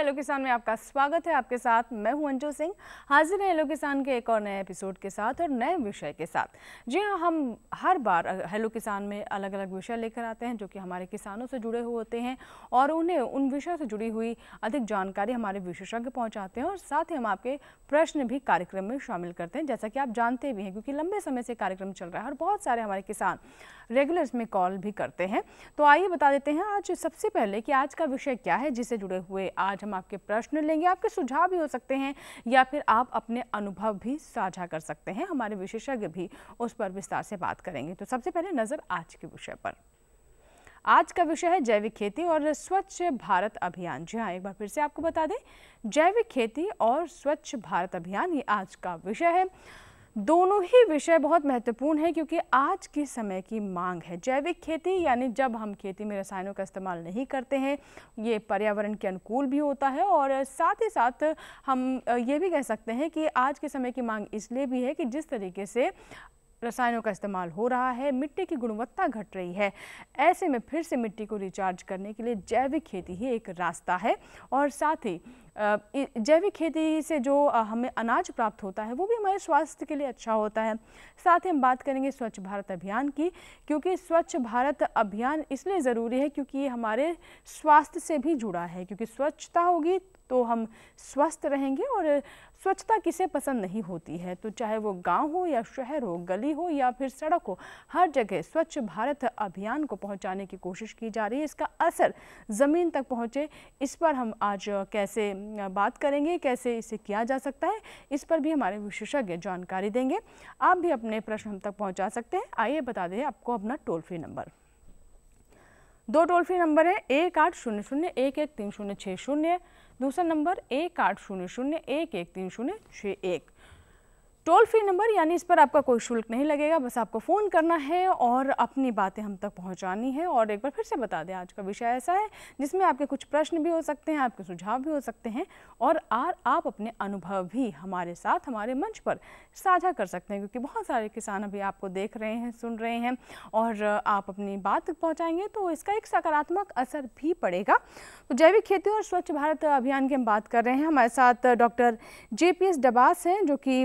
Hello किसान में आपका स्वागत है आपके साथ मैं हूं अंजू सिंह हाजिर है हेलो किसान के एक और नए एपिसोड के साथ और नए विषय के साथ जी हाँ हम हर बार हेलो किसान में अलग अलग विषय लेकर आते हैं जो कि हमारे किसानों से जुड़े हुए होते हैं और उन्हें उन विषय से जुड़ी हुई अधिक जानकारी हमारे विशेषज्ञ पहुँचाते हैं और साथ ही हम आपके प्रश्न भी कार्यक्रम में शामिल करते हैं जैसा कि आप जानते भी हैं क्योंकि लंबे समय से कार्यक्रम चल रहा है और बहुत सारे हमारे किसान रेगुलर इसमें कॉल भी करते हैं तो आइए बता देते हैं आज सबसे पहले कि आज का विषय क्या है जिससे जुड़े हुए आज हम आपके प्रश्न लेंगे आपके सुझाव भी हो सकते हैं या फिर आप अपने अनुभव भी साझा कर सकते हैं हमारे विशेषज्ञ भी उस पर विस्तार से बात करेंगे तो सबसे पहले नज़र आज के विषय पर आज का विषय है जैविक खेती और स्वच्छ भारत अभियान जी हाँ एक बार फिर से आपको बता दें जैविक खेती और स्वच्छ भारत अभियान ये आज का विषय है दोनों ही विषय बहुत महत्वपूर्ण है क्योंकि आज के समय की मांग है जैविक खेती यानी जब हम खेती में रसायनों का इस्तेमाल नहीं करते हैं ये पर्यावरण के अनुकूल भी होता है और साथ ही साथ हम ये भी कह सकते हैं कि आज के समय की मांग इसलिए भी है कि जिस तरीके से रसायनों का इस्तेमाल हो रहा है मिट्टी की गुणवत्ता घट रही है ऐसे में फिर से मिट्टी को रिचार्ज करने के लिए जैविक खेती ही एक रास्ता है और साथ ही जैविक खेती से जो हमें अनाज प्राप्त होता है वो भी हमारे स्वास्थ्य के लिए अच्छा होता है साथ ही हम बात करेंगे स्वच्छ भारत अभियान की क्योंकि स्वच्छ भारत अभियान इसलिए ज़रूरी है क्योंकि ये हमारे स्वास्थ्य से भी जुड़ा है क्योंकि स्वच्छता होगी तो हम स्वस्थ रहेंगे और स्वच्छता किसे पसंद नहीं होती है तो चाहे वो गांव हो या शहर हो गली हो या फिर सड़क हो हर जगह स्वच्छ भारत अभियान को पहुंचाने की कोशिश की जा रही है इसका असर ज़मीन तक पहुंचे इस पर हम आज कैसे बात करेंगे कैसे इसे किया जा सकता है इस पर भी हमारे विशेषज्ञ जानकारी देंगे आप भी अपने प्रश्न हम तक पहुँचा सकते हैं आइए बता दें आपको अपना टोल फ्री नंबर दो टोल फ्री नंबर है एक आठ शून्य शून्य एक एक तीन शून्य छः शून्य दूसरा नंबर एक आठ शून्य शून्य एक एक तीन शून्य छः एक टोल फ्री नंबर यानी इस पर आपका कोई शुल्क नहीं लगेगा बस आपको फ़ोन करना है और अपनी बातें हम तक पहुंचानी है और एक बार फिर से बता दें आज का विषय ऐसा है जिसमें आपके कुछ प्रश्न भी हो सकते हैं आपके सुझाव भी हो सकते हैं और आर आप अपने अनुभव भी हमारे साथ हमारे मंच पर साझा कर सकते हैं क्योंकि बहुत सारे किसान अभी आपको देख रहे हैं सुन रहे हैं और आप अपनी बात तक तो इसका एक सकारात्मक असर भी पड़ेगा तो जैविक खेती और स्वच्छ भारत अभियान की हम बात कर रहे हैं हमारे साथ डॉक्टर जे डबास हैं जो कि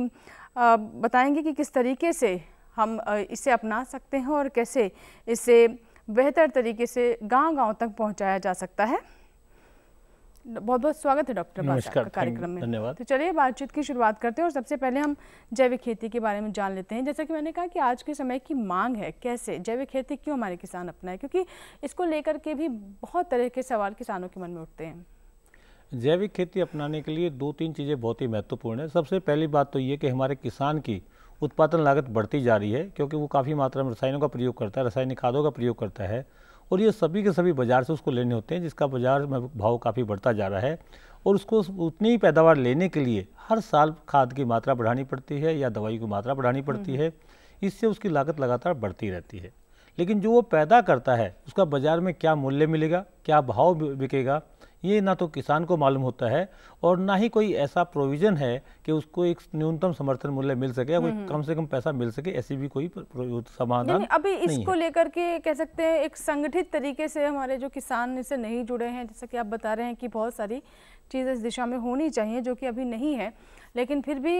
बताएंगे कि किस तरीके से हम इसे अपना सकते हैं और कैसे इसे बेहतर तरीके से गांव-गांव तक पहुंचाया जा सकता है बहुत बहुत स्वागत है डॉक्टर कार्यक्रम में धन्यवाद तो चलिए बातचीत की शुरुआत करते हैं और सबसे पहले हम जैविक खेती के बारे में जान लेते हैं जैसा कि मैंने कहा कि आज के समय की मांग है कैसे जैविक खेती क्यों हमारे किसान अपनाए क्योंकि इसको लेकर के भी बहुत तरह के सवाल किसानों के मन में उठते हैं जैविक खेती अपनाने के लिए दो तीन चीज़ें बहुत ही महत्वपूर्ण है सबसे पहली बात तो ये कि हमारे किसान की उत्पादन लागत बढ़ती जा रही है क्योंकि वो काफ़ी मात्रा में रसायनों का प्रयोग करता है रासायनिक खादों का प्रयोग करता है और ये सभी के सभी बाज़ार से उसको लेने होते हैं जिसका बाज़ार में भाव काफ़ी बढ़ता जा रहा है और उसको उतनी ही पैदावार लेने के लिए हर साल खाद की मात्रा बढ़ानी पड़ती है या दवाई की मात्रा बढ़ानी पड़ती हम्म। है इससे उसकी लागत लगातार बढ़ती रहती है लेकिन जो वो पैदा करता है उसका बाज़ार में क्या मूल्य मिलेगा क्या भाव बिकेगा ये ना तो किसान को मालूम होता है और ना ही कोई ऐसा प्रोविज़न है कि उसको एक न्यूनतम समर्थन मूल्य मिल सके या कोई हम्म। कम से कम पैसा मिल सके ऐसी भी कोई समाधान अभी इसको लेकर के कह सकते हैं एक संगठित तरीके से हमारे जो किसान इससे नहीं जुड़े हैं जैसा कि आप बता रहे हैं कि बहुत सारी चीज़ें इस दिशा में होनी चाहिए जो कि अभी नहीं है लेकिन फिर भी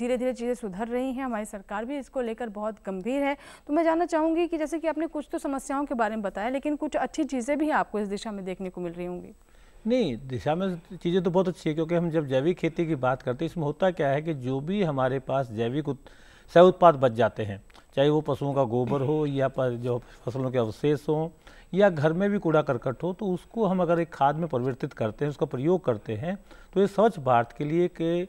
धीरे धीरे चीज़ें सुधर रही हैं हमारी सरकार भी इसको लेकर बहुत गंभीर है तो मैं जानना चाहूँगी कि जैसे कि आपने कुछ तो समस्याओं के बारे में बताया लेकिन कुछ अच्छी चीज़ें भी आपको इस दिशा में देखने को मिल रही होंगी नहीं दिशा में चीज़ें तो बहुत अच्छी है क्योंकि हम जब जैविक खेती की बात करते हैं इसमें होता क्या है कि जो भी हमारे पास जैविक सह उत्पाद बच जाते हैं चाहे वो पशुओं का गोबर हो हम्म। या पर जो फसलों के अवशेष हों या घर में भी कूड़ा करकट हो तो उसको हम अगर एक खाद में परिवर्तित करते हैं उसका प्रयोग करते हैं तो ये स्वच्छ भारत के लिए के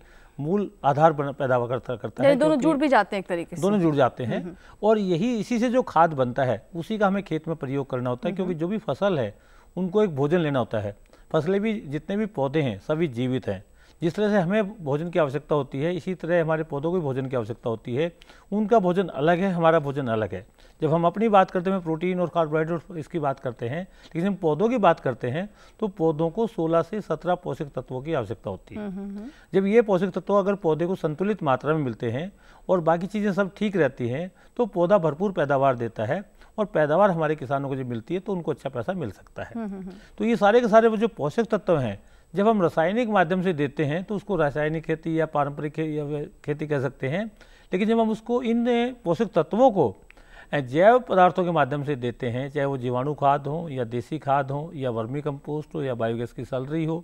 मूल आधार पैदा करता करता है दोनों जुड़ भी जाते हैं एक तरीके से दोनों जुड़ जाते हैं हम्म, हम्म। और यही इसी से जो खाद बनता है उसी का हमें खेत में प्रयोग करना होता है क्योंकि जो भी फसल है उनको एक भोजन लेना होता है फसलें भी जितने भी पौधे हैं सभी जीवित हैं जिस तरह से हमें भोजन की आवश्यकता होती है इसी तरह हमारे पौधों को भी भोजन की आवश्यकता होती है उनका भोजन अलग है हमारा भोजन अलग है जब हम अपनी बात करते हैं प्रोटीन और कार्बोहाइड्रेट इसकी बात करते हैं लेकिन हम पौधों की बात करते हैं तो पौधों को 16 से 17 पोषक तत्वों की आवश्यकता होती है हम्म, हम्म, हम्म। जब ये पोषक तत्व अगर पौधे को संतुलित मात्रा में मिलते हैं और बाकी चीज़ें सब ठीक रहती हैं तो पौधा भरपूर पैदावार देता है और पैदावार हमारे किसानों को जब मिलती है तो उनको अच्छा पैसा मिल सकता है तो ये सारे के सारे जो पोषक तत्व हैं जब हम रासायनिक माध्यम से देते हैं तो उसको रासायनिक खेती या पारंपरिक खेती या खेती कह सकते हैं लेकिन जब हम उसको इन पोषक तत्वों को जैव पदार्थों के माध्यम से देते हैं चाहे वो जीवाणु खाद हो या देसी खाद हो या वर्मी कंपोस्ट हो या बायोगैस की सलरी हो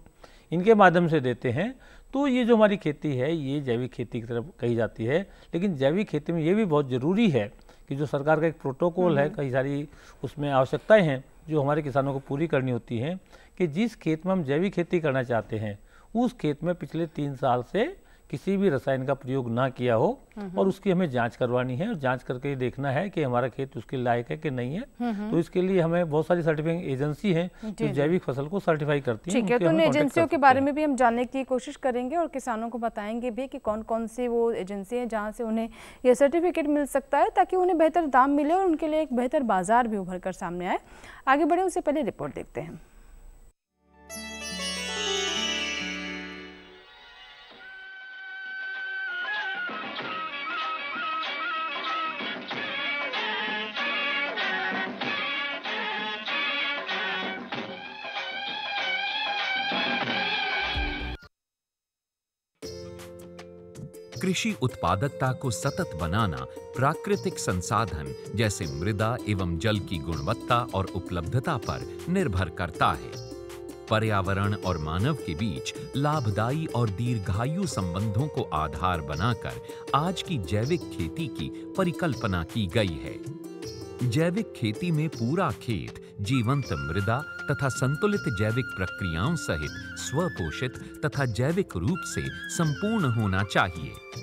इनके माध्यम से देते हैं तो ये जो हमारी खेती है ये जैविक खेती की तरफ कही जाती है लेकिन जैविक खेती में ये भी बहुत ज़रूरी है कि जो सरकार का एक प्रोटोकॉल है हम्म। कई सारी उसमें आवश्यकताएं हैं जो हमारे किसानों को पूरी करनी होती हैं कि जिस खेत में हम जैविक खेती करना चाहते हैं उस खेत में पिछले तीन साल से किसी भी रसायन का प्रयोग ना किया हो और उसकी हमें जांच करवानी है और जांच करके ये देखना है कि हमारा खेत उसके लायक है कि नहीं है तो इसके लिए हमें बहुत सारी सर्टिफाइंग एजेंसी हैं जो जैविक फसल को सर्टिफाई करती है है तो उन एजेंसियों के बारे में भी हम जानने की कोशिश करेंगे और किसानों को बताएंगे भी की कौन कौन सी वो एजेंसी है जहाँ से उन्हें यह सर्टिफिकेट मिल सकता है ताकि उन्हें बेहतर दाम मिले और उनके लिए एक बेहतर बाजार भी उभर कर सामने आए आगे बढ़े उससे पहले रिपोर्ट देखते हैं कृषि उत्पादकता को सतत बनाना प्राकृतिक संसाधन जैसे मृदा एवं जल की गुणवत्ता और उपलब्धता पर निर्भर करता है पर्यावरण और मानव के बीच लाभदायी और दीर्घायु संबंधों को आधार बनाकर आज की जैविक खेती की परिकल्पना की गई है जैविक खेती में पूरा खेत जीवंत मृदा तथा संतुलित जैविक प्रक्रियाओं सहित स्वपोषित तथा जैविक रूप से संपूर्ण होना चाहिए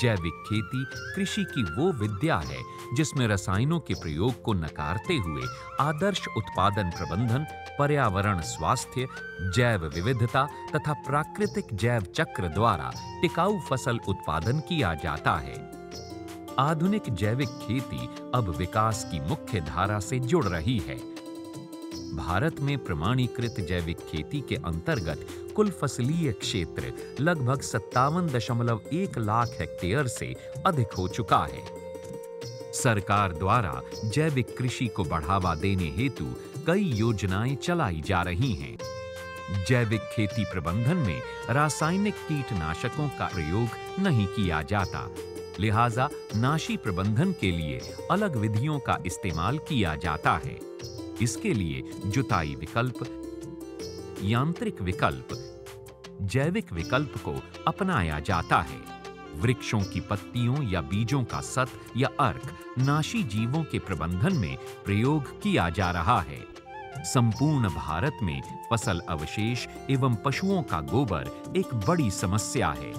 जैविक खेती कृषि की वो विद्या है जिसमें रसायनों के प्रयोग को नकारते हुए आदर्श उत्पादन प्रबंधन पर्यावरण स्वास्थ्य जैव विविधता तथा प्राकृतिक जैव चक्र द्वारा टिकाऊ फसल उत्पादन किया जाता है आधुनिक जैविक खेती अब विकास की मुख्य धारा से जुड़ रही है भारत में प्रमाणीकृत जैविक खेती के अंतर्गत कुल फसलीय क्षेत्र लगभग सत्तावन दशमलव एक लाख हेक्टेयर से अधिक हो चुका है सरकार द्वारा जैविक कृषि को बढ़ावा देने हेतु कई योजनाएं चलाई जा रही हैं जैविक खेती प्रबंधन में रासायनिक कीटनाशकों का प्रयोग नहीं किया जाता लिहाजा नाशी प्रबंधन के लिए अलग विधियों का इस्तेमाल किया जाता है इसके लिए जुताई विकल्प यांत्रिक विकल्प जैविक विकल्प को अपनाया जाता है वृक्षों की पत्तियों या बीजों का सत या अर्क नाशी जीवों के प्रबंधन में प्रयोग किया जा रहा है संपूर्ण भारत में फसल अवशेष एवं पशुओं का गोबर एक बड़ी समस्या है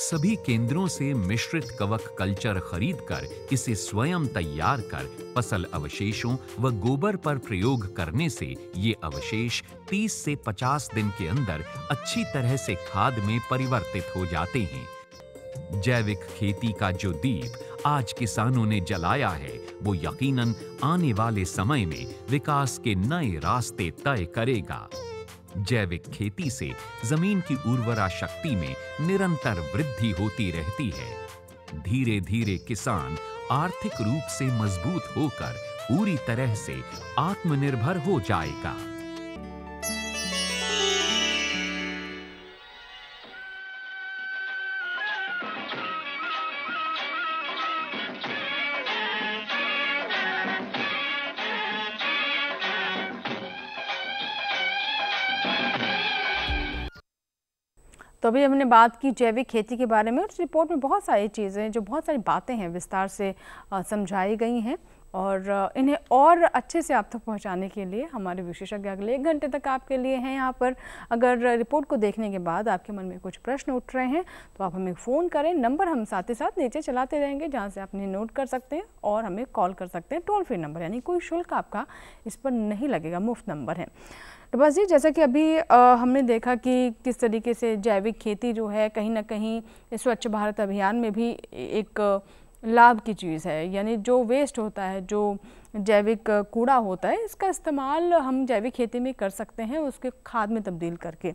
सभी केंद्रों से मिश्रित कवक कल्चर खरीदकर इसे स्वयं तैयार कर फसल अवशेषों व गोबर पर प्रयोग करने से ये अवशेष 30 से 50 दिन के अंदर अच्छी तरह से खाद में परिवर्तित हो जाते हैं जैविक खेती का जो दीप आज किसानों ने जलाया है वो यकीनन आने वाले समय में विकास के नए रास्ते तय करेगा जैविक खेती से जमीन की उर्वरा शक्ति में निरंतर वृद्धि होती रहती है धीरे धीरे किसान आर्थिक रूप से मजबूत होकर पूरी तरह से आत्मनिर्भर हो जाएगा तो अभी हमने बात की जैविक खेती के बारे में और रिपोर्ट में बहुत सारी चीज़ें जो बहुत सारी बातें हैं विस्तार से समझाई गई हैं और इन्हें और अच्छे से आप तक पहुंचाने के लिए हमारे विशेषज्ञ अगले एक घंटे तक आपके लिए हैं यहाँ पर अगर रिपोर्ट को देखने के बाद आपके मन में कुछ प्रश्न उठ रहे हैं तो आप हमें फ़ोन करें नंबर हम साथ ही साथ नीचे चलाते रहेंगे जहाँ से आप इन्हें नोट कर सकते हैं और हमें कॉल कर सकते हैं टोल फ्री नंबर यानी कोई शुल्क आपका इस पर नहीं लगेगा मुफ्त नंबर है डब्बास तो जी जैसा कि अभी आ, हमने देखा कि किस तरीके से जैविक खेती जो है कहीं ना कहीं स्वच्छ भारत अभियान में भी एक लाभ की चीज़ है यानी जो वेस्ट होता है जो जैविक कूड़ा होता है इसका इस्तेमाल हम जैविक खेती में कर सकते हैं उसके खाद में तब्दील करके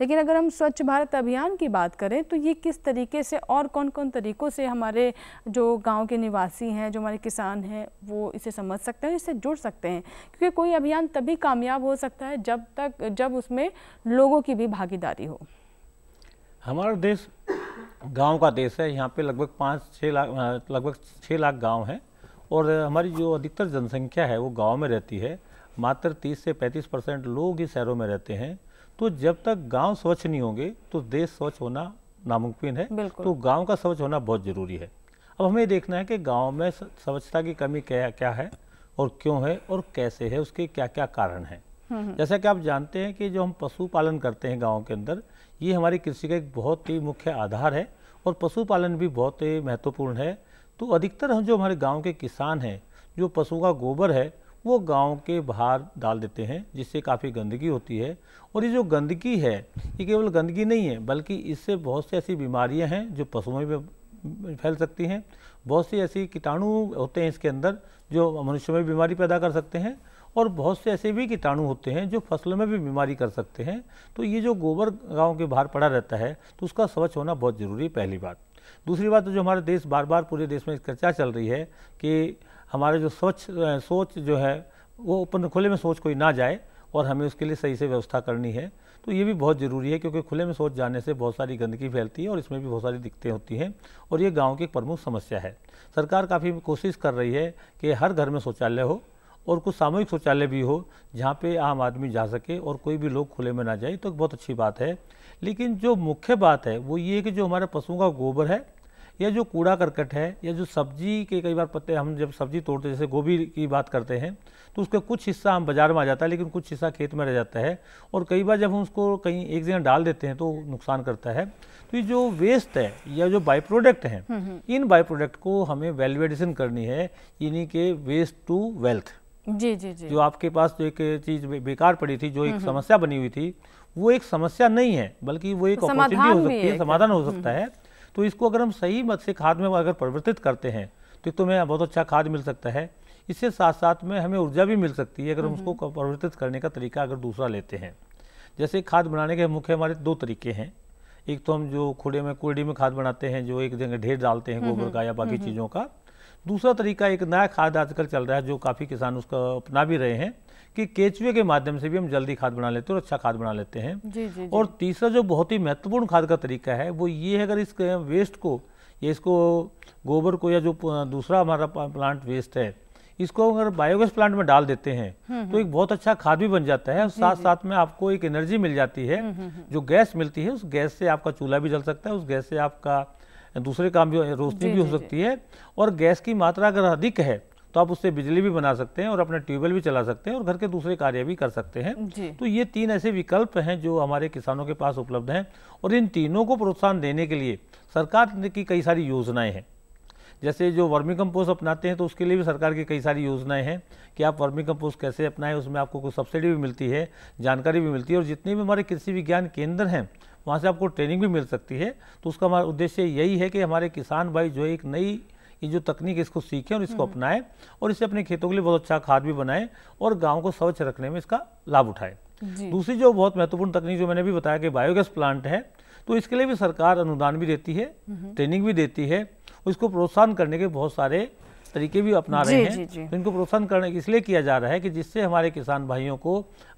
लेकिन अगर हम स्वच्छ भारत अभियान की बात करें तो ये किस तरीके से और कौन कौन तरीक़ों से हमारे जो गांव के निवासी हैं जो हमारे किसान हैं वो इसे समझ सकते हैं इससे जुड़ सकते हैं क्योंकि कोई अभियान तभी कामयाब हो सकता है जब तक जब उसमें लोगों की भी भागीदारी हो हमारा देश गांव का देश है यहाँ पे लगभग पाँच छः लाख लगभग छः लाख गांव हैं और हमारी जो अधिकतर जनसंख्या है वो गांव में रहती है मात्र 30 से 35 परसेंट लोग ही शहरों में रहते हैं तो जब तक गांव स्वच्छ नहीं होंगे तो देश स्वच्छ होना नामुमकिन है तो गाँव का स्वच्छ होना बहुत ज़रूरी है अब हमें देखना है कि गाँव में स्वच्छता की कमी क्या क्या है और क्यों है और कैसे है उसके क्या क्या कारण हैं हम्म, हम्म। जैसा कि आप जानते हैं कि जो हम पशुपालन करते हैं गाँव के अंदर ये हमारी कृषि का एक बहुत ही मुख्य आधार है और पशुपालन भी बहुत ही महत्वपूर्ण है तो अधिकतर हम जो हमारे गांव के किसान हैं जो पशु का गोबर है वो गांव के बाहर डाल देते हैं जिससे काफ़ी गंदगी होती है और ये जो गंदगी है ये केवल गंदगी नहीं है बल्कि इससे बहुत सी ऐसी बीमारियां हैं जो पशुओं में फैल सकती हैं बहुत सी ऐसी कीटाणु होते हैं इसके अंदर जो मनुष्य में बीमारी पैदा कर सकते हैं और बहुत से ऐसे भी कीटाणु होते हैं जो फसलों में भी बीमारी कर सकते हैं तो ये जो गोबर गाँव के बाहर पड़ा रहता है तो उसका स्वच्छ होना बहुत ज़रूरी है पहली बात दूसरी बात तो जो हमारे देश बार बार पूरे देश में चर्चा चल रही है कि हमारे जो स्वच्छ सोच जो है वो ओपन खुले में सोच कोई ना जाए और हमें उसके लिए सही से व्यवस्था करनी है तो ये भी बहुत ज़रूरी है क्योंकि खुले में सोच जाने से बहुत सारी गंदगी फैलती है और इसमें भी बहुत सारी दिक्कतें होती हैं और ये गाँव की एक प्रमुख समस्या है सरकार काफ़ी कोशिश कर रही है कि हर घर में शौचालय हो और कुछ सामूहिक शौचालय भी हो जहाँ पे आम आदमी जा सके और कोई भी लोग खुले में ना जाए तो बहुत अच्छी बात है लेकिन जो मुख्य बात है वो ये है कि जो हमारे पशुओं का गोबर है या जो कूड़ा करकट है या जो सब्जी के कई बार पत्ते हम जब सब्जी तोड़ते जैसे गोभी की बात करते हैं तो उसका कुछ हिस्सा हम बाज़ार में आ जाता है लेकिन कुछ हिस्सा खेत में रह जाता है और कई बार जब हम उसको कहीं एक जगह डाल देते हैं तो नुकसान करता है तो ये जो वेस्ट है या जो बाई प्रोडक्ट हैं हम्म, हम्म। इन बाई प्रोडक्ट को हमें वैल्यूडेशन करनी है इन्हीं के वेस्ट टू वेल्थ जी जी जी जो आपके पास जो एक चीज बेकार पड़ी थी जो एक हम्म, हम्म। समस्या बनी हुई थी वो एक समस्या नहीं है बल्कि वो एक अपॉर्चुनिटी हो सकती है समाधान हो हम्म। सकता है तो इसको अगर हम सही मत से खाद में अगर परिवर्तित करते हैं तो एक तो हमें बहुत अच्छा खाद मिल सकता है इससे साथ साथ में हमें ऊर्जा भी मिल सकती है अगर हम उसको परिवर्तित करने का तरीका अगर दूसरा लेते हैं जैसे खाद बनाने के मुख्य हमारे दो तरीके हैं एक तो हम जो खुड़े में कुड़ी में खाद बनाते हैं जो एक जगह ढेर डालते हैं गोबर का या बाकी चीज़ों का दूसरा तरीका एक नया खाद आजकल चल रहा है जो काफ़ी किसान उसका अपना भी रहे हैं कि केचुए के माध्यम से भी हम जल्दी खाद बना लेते हैं और अच्छा खाद बना लेते हैं जी, जी, और तीसरा जो बहुत ही महत्वपूर्ण खाद का तरीका है वो ये है अगर इस वेस्ट को या इसको गोबर को या जो दूसरा हमारा प्लांट वेस्ट है इसको अगर बायोगैस प्लांट में डाल देते हैं हम्म, तो एक हम्म। बहुत अच्छा खाद भी बन जाता है और साथ साथ में आपको एक एनर्जी मिल जाती है हम्म, जो गैस मिलती है उस गैस से आपका चूल्हा भी जल सकता है उस गैस से आपका दूसरे काम भी रोशनी भी हो सकती है और गैस की मात्रा अगर अधिक है तो आप उससे बिजली भी बना सकते हैं और अपना ट्यूबवेल भी चला सकते हैं और घर के दूसरे कार्य भी कर सकते हैं तो ये तीन ऐसे विकल्प हैं जो हमारे किसानों के पास उपलब्ध हैं और इन तीनों को प्रोत्साहन देने के लिए सरकार की कई सारी योजनाएं हैं जैसे जो वर्मी कंपोस्ट अपनाते हैं तो उसके लिए भी सरकार की कई सारी योजनाएं हैं कि आप वर्मी कंपोस्ट कैसे अपनाएं उसमें आपको कुछ सब्सिडी भी मिलती है जानकारी भी मिलती है और जितने भी हमारे कृषि विज्ञान केंद्र हैं वहाँ से आपको ट्रेनिंग भी मिल सकती है तो उसका हमारा उद्देश्य यही है कि हमारे किसान भाई जो एक नई ये जो तकनीक इसको सीखें और इसको हम्म। अपनाएं और इसे अपने खेतों के लिए बहुत अच्छा खाद भी बनाएं और गांव को स्वच्छ रखने में इसका लाभ उठाएं दूसरी जो बहुत महत्वपूर्ण तकनीक जो मैंने भी बताया कि बायोगैस प्लांट है तो इसके लिए भी सरकार अनुदान भी देती है ट्रेनिंग भी देती है उसको प्रोत्साहन करने के बहुत सारे तरीके भी अपना रहे हैं जी, जी. तो इनको प्रोत्साहन करने इसलिए किया जा रहा है कि जिससे हमारे किसान भाइयों को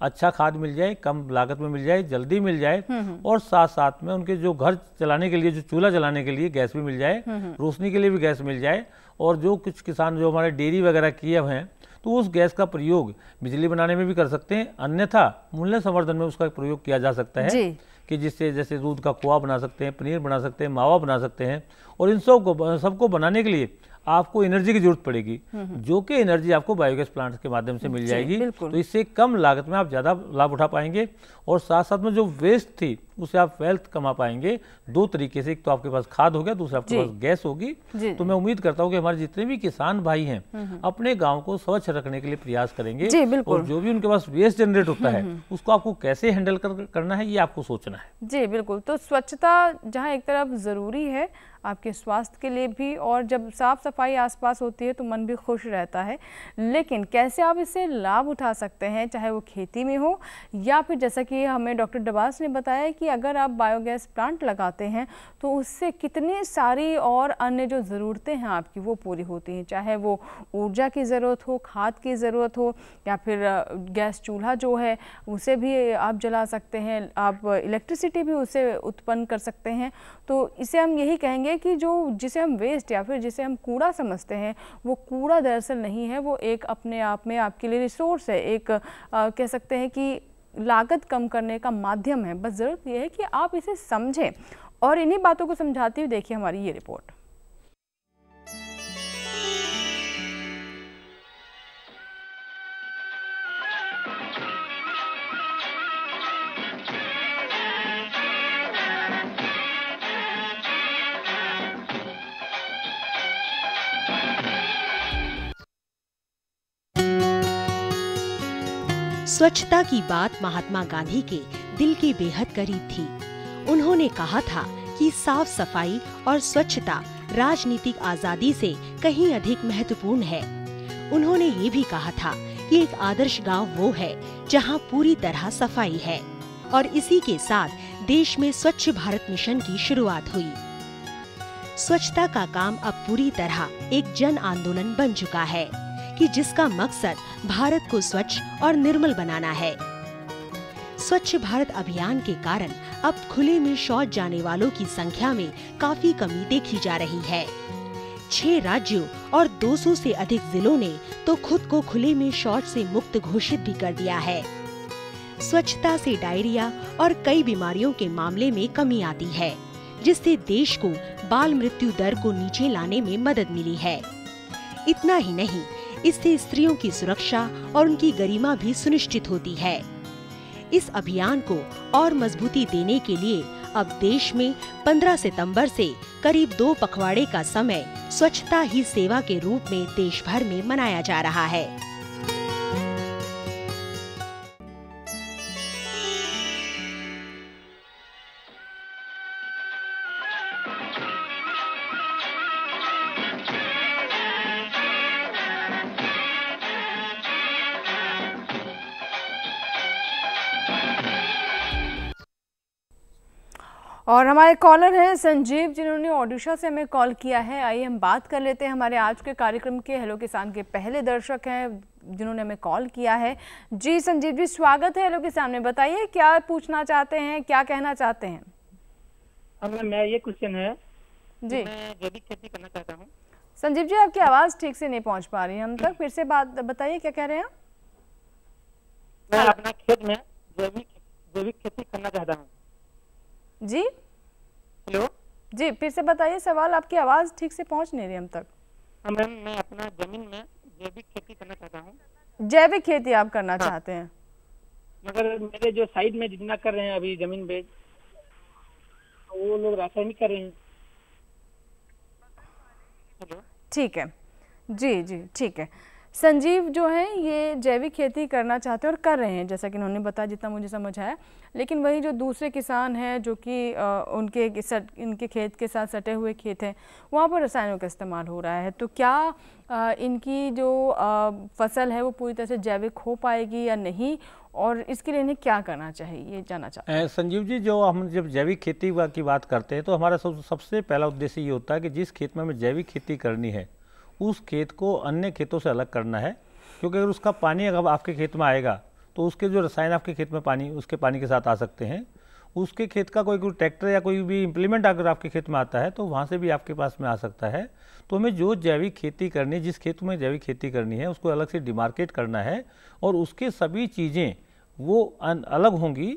अच्छा खाद मिल जाए कम लागत में मिल जाए जल्दी मिल जाए हम्म, हम्म। और साथ साथ में उनके जो घर चलाने के लिए जो चूल्हा जलाने के लिए गैस भी मिल जाए हम्म, रोशनी के लिए भी गैस मिल जाए और जो कुछ किसान जो हमारे डेयरी वगैरह किए हुए हैं तो उस गैस का प्रयोग बिजली बनाने में भी कर सकते हैं अन्यथा मूल्य संवर्धन में उसका प्रयोग किया जा सकता है कि जिससे जैसे दूध का खोआ बना सकते हैं पनीर बना सकते हैं मावा बना सकते हैं और इन सब को सबको बनाने के लिए आपको एनर्जी की जरूरत पड़ेगी हम्म, हम्म। जो कि एनर्जी आपको बायोगैस प्लांट के माध्यम से मिल जाएगी तो इससे कम लागत में आप ज़्यादा लाभ उठा पाएंगे और साथ साथ में जो वेस्ट थी उससे आप वेल्थ कमा पाएंगे दो तरीके से एक तो आपके पास खाद हो गया दूसरा आपके पास गैस होगी तो मैं उम्मीद करता हूँ कि हमारे जितने भी किसान भाई हैं हम्म, हम्म। अपने गाँव को स्वच्छ रखने के लिए प्रयास करेंगे और जो भी उनके पास वेस्ट जनरेट होता हम्म, है उसको आपको कैसे हैंडल कर, करना है ये आपको सोचना है जी बिल्कुल तो स्वच्छता जहाँ एक तरफ ज़रूरी है आपके स्वास्थ्य के लिए भी और जब साफ़ सफाई आसपास होती है तो मन भी खुश रहता है लेकिन कैसे आप इससे लाभ उठा सकते हैं चाहे वो खेती में हो या फिर जैसा कि हमें डॉक्टर डबास ने बताया कि कि अगर आप बायोगैस प्लांट लगाते हैं तो उससे कितनी सारी और अन्य जो ज़रूरतें हैं आपकी वो पूरी होती हैं चाहे वो ऊर्जा की ज़रूरत हो खाद की ज़रूरत हो या फिर गैस चूल्हा जो है उसे भी आप जला सकते हैं आप इलेक्ट्रिसिटी भी उसे उत्पन्न कर सकते हैं तो इसे हम यही कहेंगे कि जो जिसे हम वेस्ट या फिर जिसे हम कूड़ा समझते हैं वो कूड़ा दरअसल नहीं है वो एक अपने आप में आपके लिए रिसोर्स है एक आ, कह सकते हैं कि लागत कम करने का माध्यम है बस ज़रूरत यह है कि आप इसे समझें और इन्हीं बातों को समझाती हुई देखिए हमारी ये रिपोर्ट स्वच्छता की बात महात्मा गांधी के दिल के बेहद करीब थी उन्होंने कहा था कि साफ सफाई और स्वच्छता राजनीतिक आजादी से कहीं अधिक महत्वपूर्ण है उन्होंने ये भी कहा था कि एक आदर्श गांव वो है जहां पूरी तरह सफाई है और इसी के साथ देश में स्वच्छ भारत मिशन की शुरुआत हुई स्वच्छता का काम अब पूरी तरह एक जन आंदोलन बन चुका है कि जिसका मकसद भारत को स्वच्छ और निर्मल बनाना है स्वच्छ भारत अभियान के कारण अब खुले में शौच जाने वालों की संख्या में काफी कमी देखी जा रही है छह राज्यों और 200 से अधिक जिलों ने तो खुद को खुले में शौच से मुक्त घोषित भी कर दिया है स्वच्छता से डायरिया और कई बीमारियों के मामले में कमी आती है जिससे देश को बाल मृत्यु दर को नीचे लाने में मदद मिली है इतना ही नहीं इससे स्त्रियों की सुरक्षा और उनकी गरिमा भी सुनिश्चित होती है इस अभियान को और मजबूती देने के लिए अब देश में 15 सितंबर से करीब दो पखवाड़े का समय स्वच्छता ही सेवा के रूप में देश भर में मनाया जा रहा है और हमारे कॉलर हैं संजीव जिन्होंने ओडिशा से हमें कॉल किया है आइए हम बात कर लेते हैं हमारे आज के कार्यक्रम के हेलो किसान के पहले दर्शक हैं जिन्होंने हमें कॉल किया है जी संजीव जी स्वागत है हेलो किसान में बताइए क्या पूछना चाहते हैं क्या कहना चाहते हैं हाँ मैं ये क्वेश्चन है जी मैं जैविक खेती करना चाहता हूँ संजीव जी आपकी आवाज़ ठीक से नहीं पहुँच पा रही है हम तक फिर से बात बताइए क्या कह रहे हैं मैं अपने खेत में जैविक जैविक खेती करना चाहता हूँ जी हेलो जी फिर से बताइए सवाल आपकी आवाज़ ठीक से पहुंच नहीं रही हम तक हाँ, मैम मैं अपना जमीन में जैविक खेती करना चाहता हूँ जैविक खेती आप करना हाँ। चाहते हैं मगर मेरे जो साइड में जितना कर रहे हैं अभी जमीन बेच वो लोग रासायनिक कर रहे हैं ठीक है जी जी ठीक है संजीव जो हैं ये जैविक खेती करना चाहते हैं और कर रहे हैं जैसा कि उन्होंने बताया जितना मुझे समझ आया लेकिन वही जो दूसरे किसान हैं जो कि उनके इनके खेत के साथ सटे हुए खेत हैं वहाँ पर रसायनों का इस्तेमाल हो रहा है तो क्या आ, इनकी जो आ, फसल है वो पूरी तरह से जैविक हो पाएगी या नहीं और इसके लिए इन्हें क्या करना चाहिए ये जानना चाहते संजीव जी जो हम जब जैविक खेती की बात करते हैं तो हमारा सबसे पहला उद्देश्य ये होता है कि जिस खेत में हमें जैविक खेती करनी है उस खेत को अन्य खेतों से अलग करना है क्योंकि अगर उसका पानी अगर आपके खेत में आएगा तो उसके जो रसायन आपके खेत में पानी उसके पानी के साथ आ सकते हैं उसके खेत का कोई कोई ट्रैक्टर या कोई भी इम्प्लीमेंट अगर आपके खेत में आता है तो वहाँ से भी आपके पास में आ सकता है तो हमें जो जैविक खेती करनी है जिस खेत में जैविक खेती करनी है उसको अलग से डिमार्केट करना है और उसके सभी चीज़ें वो अलग होंगी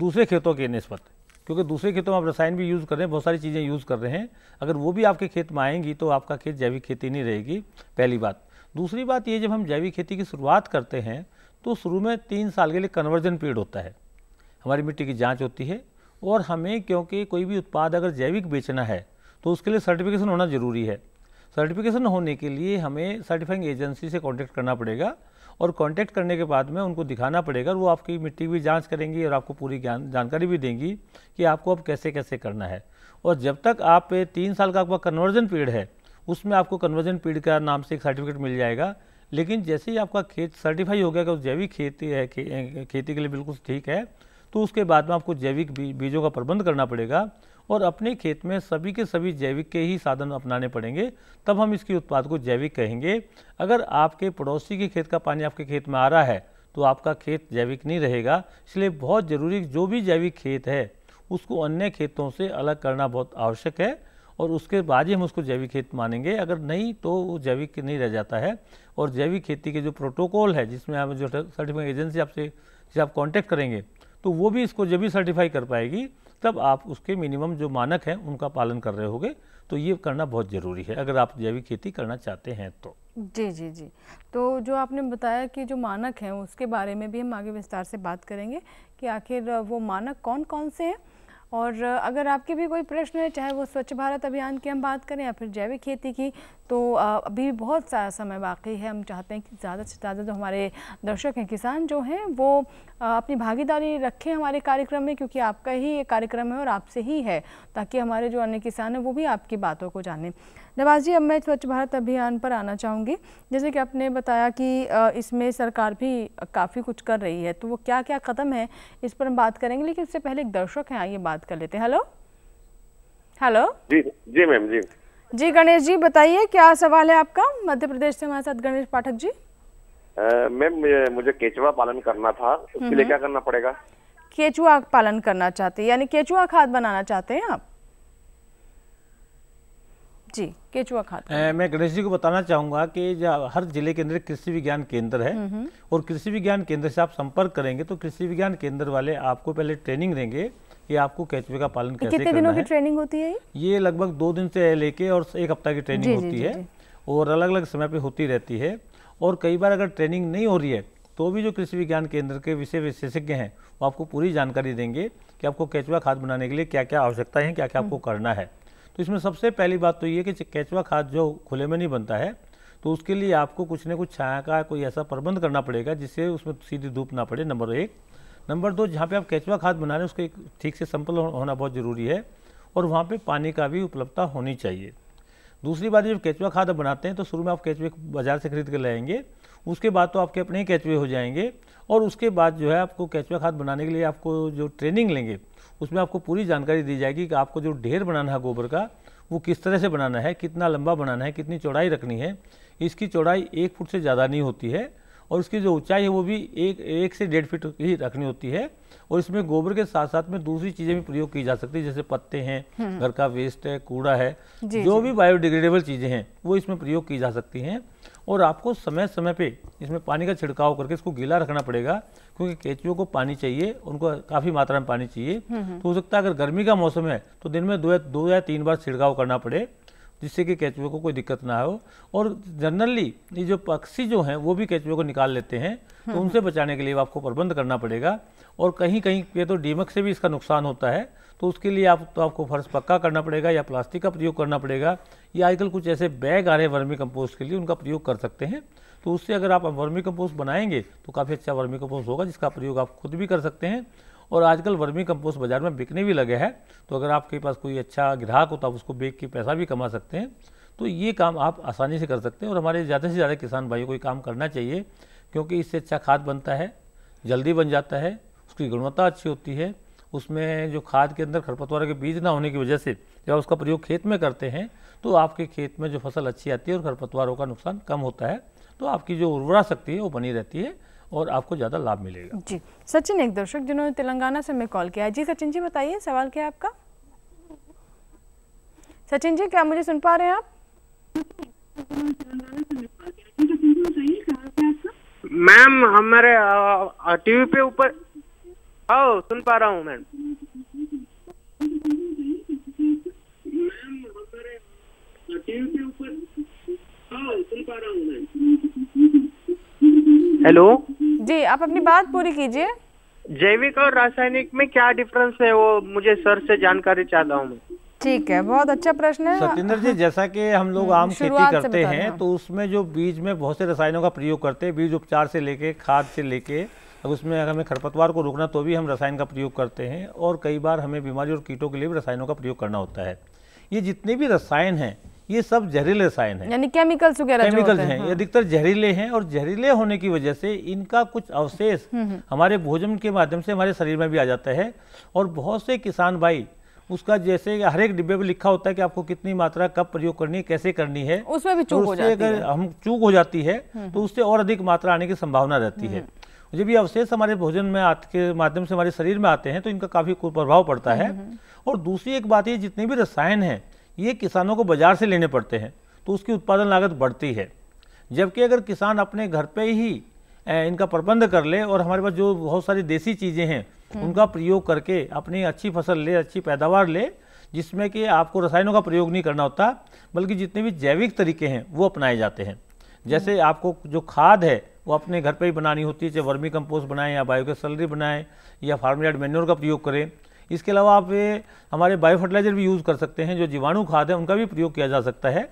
दूसरे खेतों के नस्बत क्योंकि दूसरे खेतों में आप रसायन भी यूज़ कर रहे हैं बहुत सारी चीज़ें यूज़ कर रहे हैं अगर वो भी आपके खेत में आएंगी तो आपका खेत जैविक खेती नहीं रहेगी पहली बात दूसरी बात ये जब हम जैविक खेती की शुरुआत करते हैं तो शुरू में तीन साल के लिए कन्वर्जन पीरियड होता है हमारी मिट्टी की जाँच होती है और हमें क्योंकि कोई भी उत्पाद अगर जैविक बेचना है तो उसके लिए सर्टिफिकेशन होना ज़रूरी है सर्टिफिकेशन होने के लिए हमें सर्टिफाइंग एजेंसी से कॉन्टैक्ट करना पड़ेगा और कॉन्टैक्ट करने के बाद में उनको दिखाना पड़ेगा वो आपकी मिट्टी भी जांच करेंगी और आपको पूरी ज्ञान जानकारी भी देंगी कि आपको अब कैसे कैसे करना है और जब तक आप तीन साल का आपका कन्वर्जन पीरियड है उसमें आपको कन्वर्जन पीरियड का नाम से एक सर्टिफिकेट मिल जाएगा लेकिन जैसे ही आपका खेत सर्टिफाई हो गया कि जैविक खेती है खे, खेती के लिए बिल्कुल ठीक है तो उसके बाद में आपको जैविक बीजों का प्रबंध करना पड़ेगा और अपने खेत में सभी के सभी जैविक के ही साधन अपनाने पड़ेंगे तब हम इसके उत्पाद को जैविक कहेंगे अगर आपके पड़ोसी के खेत का पानी आपके खेत में आ रहा है तो आपका खेत जैविक नहीं रहेगा इसलिए बहुत ज़रूरी जो भी जैविक खेत है उसको अन्य खेतों से अलग करना बहुत आवश्यक है और उसके बाद ही हम उसको जैविक खेत मानेंगे अगर नहीं तो वो जैविक नहीं रह जाता है और जैविक खेती के जो प्रोटोकॉल है जिसमें आप जो सर्टिफिकेट एजेंसी आपसे जिसे आप कॉन्टैक्ट करेंगे तो वो भी इसको जब भी सर्टिफाई कर पाएगी तब आप उसके मिनिमम जो मानक हैं उनका पालन कर रहे होगे तो ये करना बहुत ज़रूरी है अगर आप जैविक खेती करना चाहते हैं तो जी जी जी तो जो आपने बताया कि जो मानक हैं उसके बारे में भी हम आगे विस्तार से बात करेंगे कि आखिर वो मानक कौन कौन से हैं और अगर आपके भी कोई प्रश्न है चाहे वो स्वच्छ भारत अभियान की हम बात करें या फिर जैविक खेती की तो अभी बहुत सारा समय बाकी है हम चाहते हैं कि ज़्यादा से ज़्यादा जो हमारे दर्शक हैं किसान जो हैं वो अपनी भागीदारी रखें हमारे कार्यक्रम में क्योंकि आपका ही ये कार्यक्रम है और आपसे ही है ताकि हमारे जो अन्य किसान हैं वो भी आपकी बातों को जानें नवाज जी अब मैं स्वच्छ भारत अभियान पर आना चाहूँगी जैसे कि आपने बताया कि इसमें सरकार भी काफ़ी कुछ कर रही है तो वो क्या क्या कदम है इस पर हम बात करेंगे लेकिन उससे पहले एक दर्शक हैं आइए बात कर लेते हैं हेलो हेलो जी जी मैम जी जी गणेश जी बताइए क्या सवाल है आपका मध्य प्रदेश से हमारे साथ गणेश पाठक जी मैम मुझे केचुआ पालन करना था उसके लिए हम्म। क्या करना पड़ेगा केचुआ पालन करना चाहते हैं यानी केचुआ खाद बनाना चाहते हैं आप जी केचुआ खाद मैं गणेश जी को बताना चाहूंगा कि हर जिले के अंदर कृषि विज्ञान केंद्र है हम्म, हम्म। और कृषि विज्ञान केंद्र से आप संपर्क करेंगे तो कृषि विज्ञान केंद्र वाले आपको पहले ट्रेनिंग देंगे ये आपको कैचवे का पालन कैसे कितने दिनों की ट्रेनिंग होती है ये लगभग दो दिन से लेके और एक हफ्ता की ट्रेनिंग होती है और अलग अलग समय पे होती रहती है और कई बार अगर ट्रेनिंग नहीं हो रही है तो भी जो कृषि विज्ञान केंद्र के विषय विशेषज्ञ हैं वो आपको पूरी जानकारी देंगे कि आपको कैचवा खाद बनाने के लिए क्या क्या आवश्यकता है क्या क्या हम्म। आपको करना है तो इसमें सबसे पहली बात तो ये कि कैचवा खाद जो खुले में नहीं बनता है तो उसके लिए आपको कुछ ना कुछ छाया का कोई ऐसा प्रबंध करना पड़ेगा जिससे उसमें सीधी धूप ना पड़े नंबर एक नंबर दो जहाँ पे आप कैचवा खाद बना रहे हैं उसको एक ठीक से संपल होना बहुत ज़रूरी है और वहाँ पे पानी का भी उपलब्धता होनी चाहिए दूसरी बात जब कैचवा खाद बनाते हैं तो शुरू में आप कैचवे बाज़ार से खरीद कर लाएंगे उसके बाद तो आपके अपने ही कैचवे हो जाएंगे और उसके बाद जो है आपको कैचवा खाद बनाने के लिए आपको जो ट्रेनिंग लेंगे उसमें आपको पूरी जानकारी दी जाएगी कि आपको जो ढेर बनाना है गोबर का वो किस तरह से बनाना है कितना लंबा बनाना है कितनी चौड़ाई रखनी है इसकी चौड़ाई एक फुट से ज़्यादा नहीं होती है और उसकी जो ऊंचाई है वो भी एक एक से डेढ़ फीट ही रखनी होती है और इसमें गोबर के साथ साथ में दूसरी चीज़ें भी प्रयोग की जा सकती है जैसे पत्ते हैं हम्म। घर का वेस्ट है कूड़ा है जो भी बायोडिग्रेडेबल चीज़ें हैं वो इसमें प्रयोग की जा सकती हैं और आपको समय समय पे इसमें पानी का छिड़काव करके इसको गीला रखना पड़ेगा क्योंकि केचुओं को पानी चाहिए उनको काफ़ी मात्रा में पानी चाहिए हम्म, हम्म। तो हो सकता है अगर गर्मी का मौसम है तो दिन में दो या दो या तीन बार छिड़काव करना पड़े जिससे कि केचुओं को कोई दिक्कत ना हो और जनरली ये जो पक्षी जो हैं वो भी केचुओं को निकाल लेते हैं तो हम्म, उनसे बचाने के लिए आपको प्रबंध करना पड़ेगा और कहीं कहीं पे तो डीमक से भी इसका नुकसान होता है तो उसके लिए आप तो आपको फर्श पक्का करना पड़ेगा या प्लास्टिक का प्रयोग करना पड़ेगा या आजकल कुछ ऐसे बैग आ रहे हैं वर्मी कंपोस्ट के लिए उनका प्रयोग कर सकते हैं तो उससे अगर आप वर्मी कंपोस्ट बनाएंगे तो काफ़ी अच्छा वर्मी कंपोस्ट होगा जिसका प्रयोग आप खुद भी कर सकते हैं और आजकल वर्मी कंपोस्ट बाज़ार में बिकने भी लगे हैं तो अगर आपके पास कोई अच्छा ग्राहक हो तो आप उसको बेच के पैसा भी कमा सकते हैं तो ये काम आप आसानी से कर सकते हैं और हमारे ज़्यादा से ज़्यादा किसान भाइयों को ये काम करना चाहिए क्योंकि इससे अच्छा खाद बनता है जल्दी बन जाता है उसकी गुणवत्ता अच्छी होती है उसमें जो खाद के अंदर खरपतवार के बीज ना होने की वजह से जब उसका प्रयोग खेत में करते हैं तो आपके खेत में जो फसल अच्छी आती है और खरपतवारों का नुकसान कम होता है तो आपकी जो उर्वरा शक्ति है वो बनी रहती है और आपको ज़्यादा लाभ मिलेगा जी सचिन एक दर्शक जिन्होंने तेलंगाना से हमें कॉल किया है जी सचिन जी बताइए सवाल क्या है आपका सचिन जी क्या मुझे सुन पा रहे हैं आप मैम हमारे टीवी पे ऊपर आओ सुन पा रहा हूँ मैडम हेलो जी आप अपनी बात पूरी कीजिए जैविक और रासायनिक में क्या डिफरेंस है वो मुझे सर से जानकारी चाहता हूँ ठीक है बहुत अच्छा प्रश्न है सत्येंद्र जी जैसा कि हम लोग हम्म, आम खेती करते हैं तो उसमें जो बीज में बहुत से रसायनों का प्रयोग करते हैं बीज उपचार से लेके खाद से लेके उसमें अगर हमें खरपतवार को रोकना तो भी हम रसायन का प्रयोग करते हैं और कई बार हमें बीमारी और कीटों के लिए भी रसायनों का प्रयोग करना होता है ये जितने भी रसायन हैं ये सब जहरीले रसायन हैं यानी केमिकल्स वगैरह केमिकल्स हैं ये हाँ। अधिकतर जहरीले हैं और जहरीले होने की वजह से इनका कुछ अवशेष हम्म, हम्म। हमारे भोजन के माध्यम से हमारे शरीर में भी आ जाता है और बहुत से किसान भाई उसका जैसे हर एक डिब्बे पर लिखा होता है कि आपको कितनी मात्रा कब प्रयोग करनी है कैसे करनी है उसमें भी तो चूक हो जाती अगर हम चूक हो जाती है हम्म, तो उससे और अधिक मात्रा आने की संभावना रहती है जब ये अवशेष हमारे भोजन में आत के माध्यम से हमारे शरीर में आते हैं तो इनका काफ़ी प्रभाव पड़ता है हम्म, हम्म। और दूसरी एक बात ये जितने भी रसायन हैं ये किसानों को बाजार से लेने पड़ते हैं तो उसकी उत्पादन लागत बढ़ती है जबकि अगर किसान अपने घर पे ही इनका प्रबंध कर ले और हमारे पास जो बहुत सारी देसी चीज़ें हैं हम्म। उनका प्रयोग करके अपनी अच्छी फसल ले अच्छी पैदावार ले जिसमें कि आपको रसायनों का प्रयोग नहीं करना होता बल्कि जितने भी जैविक तरीके हैं वो अपनाए जाते हैं जैसे आपको जो खाद है वो अपने घर पर ही बनानी होती है चाहे वर्मी कंपोस्ट बनाएं या बायोगैस सलरी बनाएं या फार्मेड मेन्योर का प्रयोग करें इसके अलावा आप ये हमारे बायो फर्टिलाइजर भी यूज़ कर सकते हैं जो जीवाणु खाद है उनका भी प्रयोग किया जा सकता है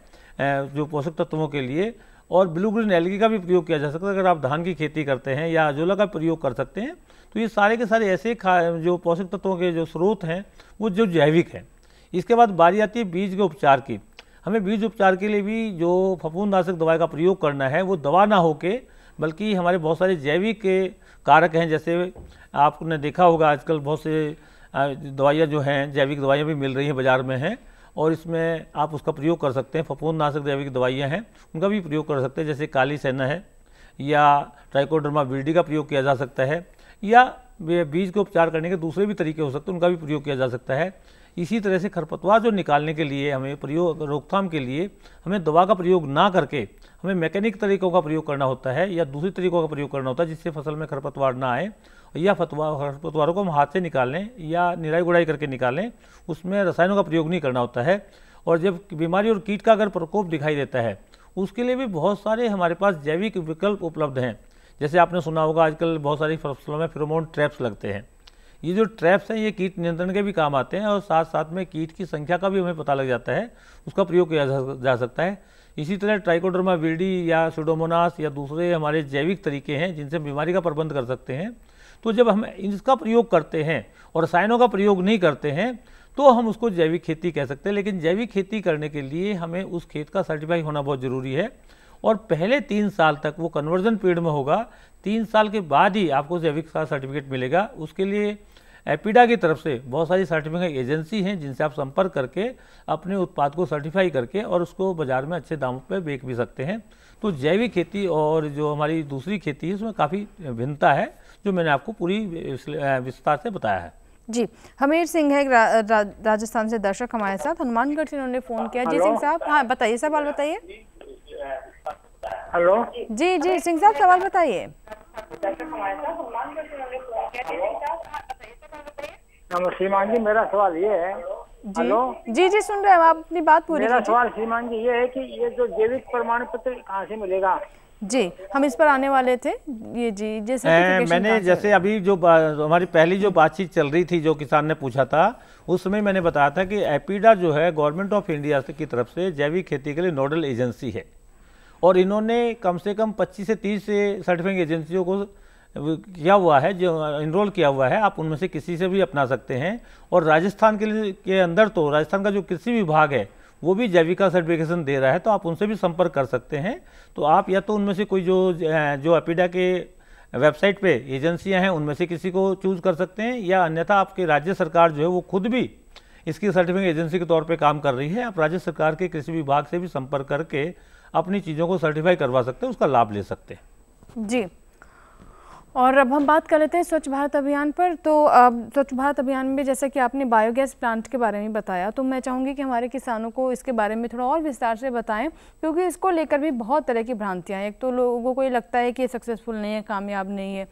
जो पोषक तत्वों के लिए और ब्लू ग्रीन एलगी का भी प्रयोग किया जा सकता है अगर आप धान की खेती करते हैं या अजोला का प्रयोग कर सकते हैं तो ये सारे के सारे ऐसे जो पोषक तत्वों के जो स्रोत हैं वो जो जैविक हैं इसके बाद बारी आती है बीज के उपचार की हमें बीज उपचार के लिए भी जो फफूंदनाशक दवाई का प्रयोग करना है वो दवा ना होके बल्कि हमारे बहुत सारे जैविक कारक हैं जैसे आपने देखा होगा आजकल बहुत से दवाइयाँ जो हैं जैविक दवाइयाँ भी मिल रही हैं बाज़ार में हैं और इसमें आप उसका प्रयोग कर सकते हैं नाशक जैविक दवाइयाँ हैं उनका भी प्रयोग कर सकते हैं जैसे काली सेना है या ट्राइकोडर्मा बिल्डी का प्रयोग किया जा सकता है या बीज के उपचार करने के दूसरे भी तरीके हो सकते हैं उनका भी प्रयोग किया जा सकता है इसी तरह से खरपतवार जो निकालने के लिए हमें प्रयोग रोकथाम के लिए हमें दवा का प्रयोग ना करके हमें मैकेनिक तरीकों का प्रयोग करना होता है या दूसरे तरीकों का प्रयोग करना होता है जिससे फसल में खरपतवार ना आए या फतवा खरपतवारों को हम हाथ से निकालें या निराई गुड़ाई करके निकालें उसमें रसायनों का प्रयोग नहीं करना होता है और जब बीमारी और कीट का अगर प्रकोप दिखाई देता है उसके लिए भी बहुत सारे हमारे पास जैविक विकल्प उपलब्ध हैं जैसे आपने सुना होगा आजकल बहुत सारी फसलों में फिरोमोन ट्रैप्स लगते हैं ये जो ट्रैप्स हैं ये कीट नियंत्रण के भी काम आते हैं और साथ साथ में कीट की संख्या का भी हमें पता लग जाता है उसका प्रयोग किया जा सकता है इसी तरह ट्राइकोडर्मा विडी या सुडोमोनास या दूसरे हमारे जैविक तरीके हैं जिनसे बीमारी का प्रबंध कर सकते हैं तो जब हम इसका प्रयोग करते हैं और रसायनों का प्रयोग नहीं करते हैं तो हम उसको जैविक खेती कह सकते हैं लेकिन जैविक खेती करने के लिए हमें उस खेत का सर्टिफाई होना बहुत ज़रूरी है और पहले तीन साल तक वो कन्वर्जन पीरियड में होगा तीन साल के बाद ही आपको जैविक का सर्टिफिकेट मिलेगा उसके लिए एपिडा की तरफ से बहुत सारी सर्टिफिकेट एजेंसी हैं जिनसे आप संपर्क करके अपने उत्पाद को सर्टिफाई करके और उसको बाज़ार में अच्छे दामों पर बेच भी सकते हैं तो जैविक खेती और जो हमारी दूसरी खेती है उसमें काफ़ी भिन्नता है जो मैंने आपको पूरी विस्तार से बताया है जी हमीर सिंह है रा, रा, राजस्थान से दर्शक हमारे साथ हनुमानगढ़ से उन्होंने फोन किया जी सिंह साहब हाँ बताइए सवाल बताइए हेलो जी जी सिंह साहब सवाल बताइए नमस्ते हाँ, श्रीमान जी मेरा सवाल ये है जी Hello? जी जी सुन रहे हैं आप अपनी बात पूरी मेरा सवाल श्रीमान जी ये है कि ये जो जैविक प्रमाण पत्र कहाँ से मिलेगा जी हम इस पर आने वाले थे ये जी जैसे मैंने जैसे अभी जो हमारी पहली जो बातचीत चल रही थी जो किसान ने पूछा था उसमें मैंने बताया था कि एपीडा जो है गवर्नमेंट ऑफ इंडिया की तरफ से जैविक खेती के लिए नोडल एजेंसी है और इन्होंने कम से कम 25 से 30 से सर्टिफाइंग एजेंसियों को किया हुआ है जो इनरोल किया हुआ है आप उनमें से किसी से भी अपना सकते हैं और राजस्थान के लिए के अंदर तो राजस्थान का जो कृषि विभाग है वो भी जैविका सर्टिफिकेशन दे रहा है तो आप उनसे भी संपर्क कर सकते हैं तो आप या तो उनमें से कोई जो जो अपीडा के वेबसाइट पे एजेंसियां हैं उनमें से किसी को चूज कर सकते हैं या अन्यथा आपकी राज्य सरकार जो है वो खुद भी इसकी सर्टिफिकेट एजेंसी के तौर पे काम कर रही है आप राज्य सरकार के कृषि विभाग से भी संपर्क करके अपनी चीज़ों को सर्टिफाई करवा सकते हैं उसका लाभ ले सकते हैं जी और अब हम बात कर लेते हैं स्वच्छ भारत अभियान पर तो स्वच्छ भारत अभियान में जैसा कि आपने बायोगैस प्लांट के बारे में बताया तो मैं चाहूँगी कि हमारे किसानों को इसके बारे में थोड़ा और विस्तार से बताएं क्योंकि इसको लेकर भी बहुत तरह की भ्रांतियाँ हैं एक तो लोगों को ये लगता है कि ये सक्सेसफुल नहीं है कामयाब नहीं है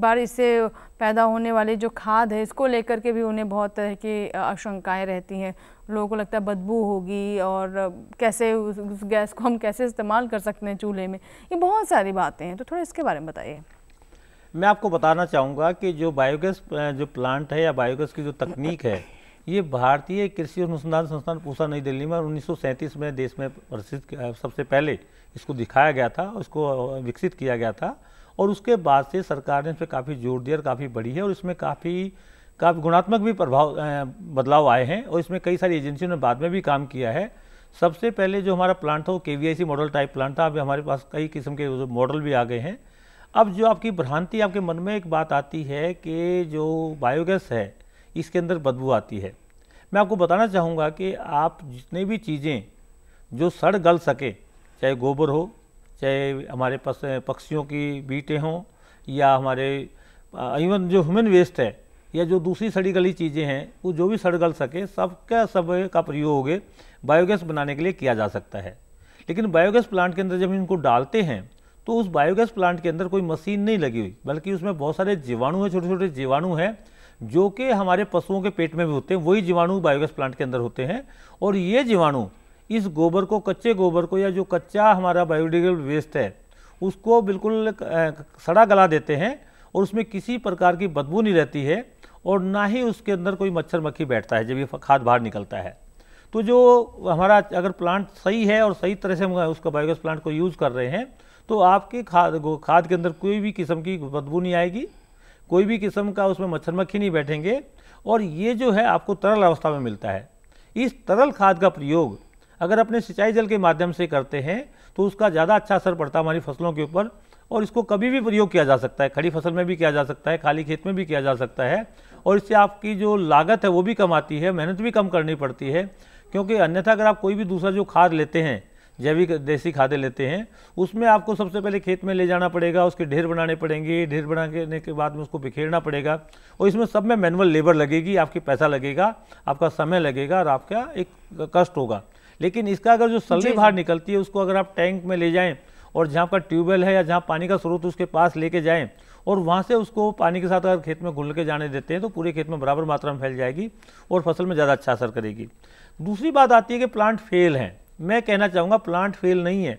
बार इससे पैदा होने वाली जो खाद है इसको लेकर के भी उन्हें बहुत तरह की आशंकाएँ रहती हैं लोगों को लगता है बदबू होगी और कैसे उस गैस को हम कैसे इस्तेमाल कर सकते हैं चूल्हे में ये बहुत सारी बातें हैं तो थोड़ा इसके बारे में बताइए मैं आपको बताना चाहूँगा कि जो बायोगैस जो प्लांट है या बायोगैस की जो तकनीक है ये भारतीय कृषि अनुसंधान संस्थान पूसा नई दिल्ली में उन्नीस में देश में प्रसिद्ध सबसे पहले इसको दिखाया गया था इसको विकसित किया गया था और उसके बाद से सरकार ने इस पर काफ़ी जोर दिया काफ़ी बढ़ी है और इसमें काफ़ी काफ़ी गुणात्मक भी प्रभाव बदलाव आए हैं और इसमें कई सारी एजेंसियों ने बाद में भी काम किया है सबसे पहले जो हमारा प्लांट था वो के मॉडल टाइप प्लांट था अभी हमारे पास कई किस्म के मॉडल भी आ गए हैं अब जो आपकी भ्रांति आपके मन में एक बात आती है कि जो बायोगैस है इसके अंदर बदबू आती है मैं आपको बताना चाहूँगा कि आप जितने भी चीज़ें जो सड़ गल सके चाहे गोबर हो चाहे हमारे पास पक्षियों की बीटें हों या हमारे इवन जो ह्यूमन वेस्ट है या जो दूसरी सड़ी गली चीज़ें हैं वो जो भी सड़ गल सके सबका सब का प्रयोग बायोगैस बनाने के लिए किया जा सकता है लेकिन बायोगैस प्लांट के अंदर जब इनको डालते हैं तो उस बायोगैस प्लांट के अंदर कोई मशीन नहीं लगी हुई बल्कि उसमें बहुत सारे जीवाणु हैं छोटे छोटे जीवाणु हैं जो कि हमारे पशुओं के पेट में भी होते हैं वही जीवाणु बायोगैस प्लांट के अंदर होते हैं और ये जीवाणु इस गोबर को कच्चे गोबर को या जो कच्चा हमारा बायोडिग्रेडेबल वेस्ट है उसको बिल्कुल सड़ा गला देते हैं और उसमें किसी प्रकार की बदबू नहीं रहती है और ना ही उसके अंदर कोई मच्छर मक्खी बैठता है जब ये खाद बाहर निकलता है तो जो हमारा अगर प्लांट सही है और सही तरह से हम उसका बायोगैस प्लांट को यूज़ कर रहे हैं तो आपके खाद खाद के अंदर कोई भी किस्म की बदबू नहीं आएगी कोई भी किस्म का उसमें मच्छर मक्खी नहीं बैठेंगे और ये जो है आपको तरल अवस्था में मिलता है इस तरल खाद का प्रयोग अगर अपने सिंचाई जल के माध्यम से करते हैं तो उसका ज़्यादा अच्छा असर पड़ता है हमारी फसलों के ऊपर और इसको कभी भी प्रयोग किया जा सकता है खड़ी फसल में भी किया जा सकता है खाली खेत में भी किया जा सकता है और इससे आपकी जो लागत है वो भी कम आती है मेहनत भी कम करनी पड़ती है क्योंकि अन्यथा अगर आप कोई भी दूसरा जो खाद लेते हैं जैविक देसी खादें लेते हैं उसमें आपको सबसे पहले खेत में ले जाना पड़ेगा उसके ढेर बनाने पड़ेंगे ढेर बनाने के बाद में उसको बिखेरना पड़ेगा और इसमें सब में मैनुअल लेबर लगेगी आपके पैसा लगेगा आपका समय लगेगा और आपका एक कष्ट होगा लेकिन इसका अगर जो सल्ली बाहर निकलती है उसको अगर आप टैंक में ले जाएँ और जहाँ का ट्यूबवेल है या जहाँ पानी का स्रोत उसके पास लेके जाएँ और वहाँ से उसको पानी के साथ अगर खेत में घुल के जाने देते हैं तो पूरे खेत में बराबर मात्रा में फैल जाएगी और फसल में ज़्यादा अच्छा असर करेगी दूसरी बात आती है कि प्लांट फेल हैं मैं कहना चाहूंगा प्लांट फेल नहीं है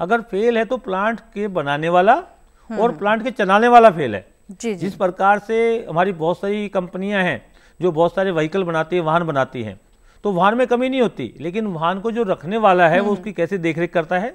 अगर फेल है तो प्लांट के बनाने वाला और प्लांट हम्म। के चलाने वाला फेल है जी, जी। जिस प्रकार से हमारी बहुत सारी कंपनियां हैं जो बहुत सारे व्हीकल बनाती है वाहन बनाती हैं तो वाहन में कमी नहीं होती लेकिन वाहन को जो रखने वाला है वो हम्म। उसकी कैसे देखरेख करता है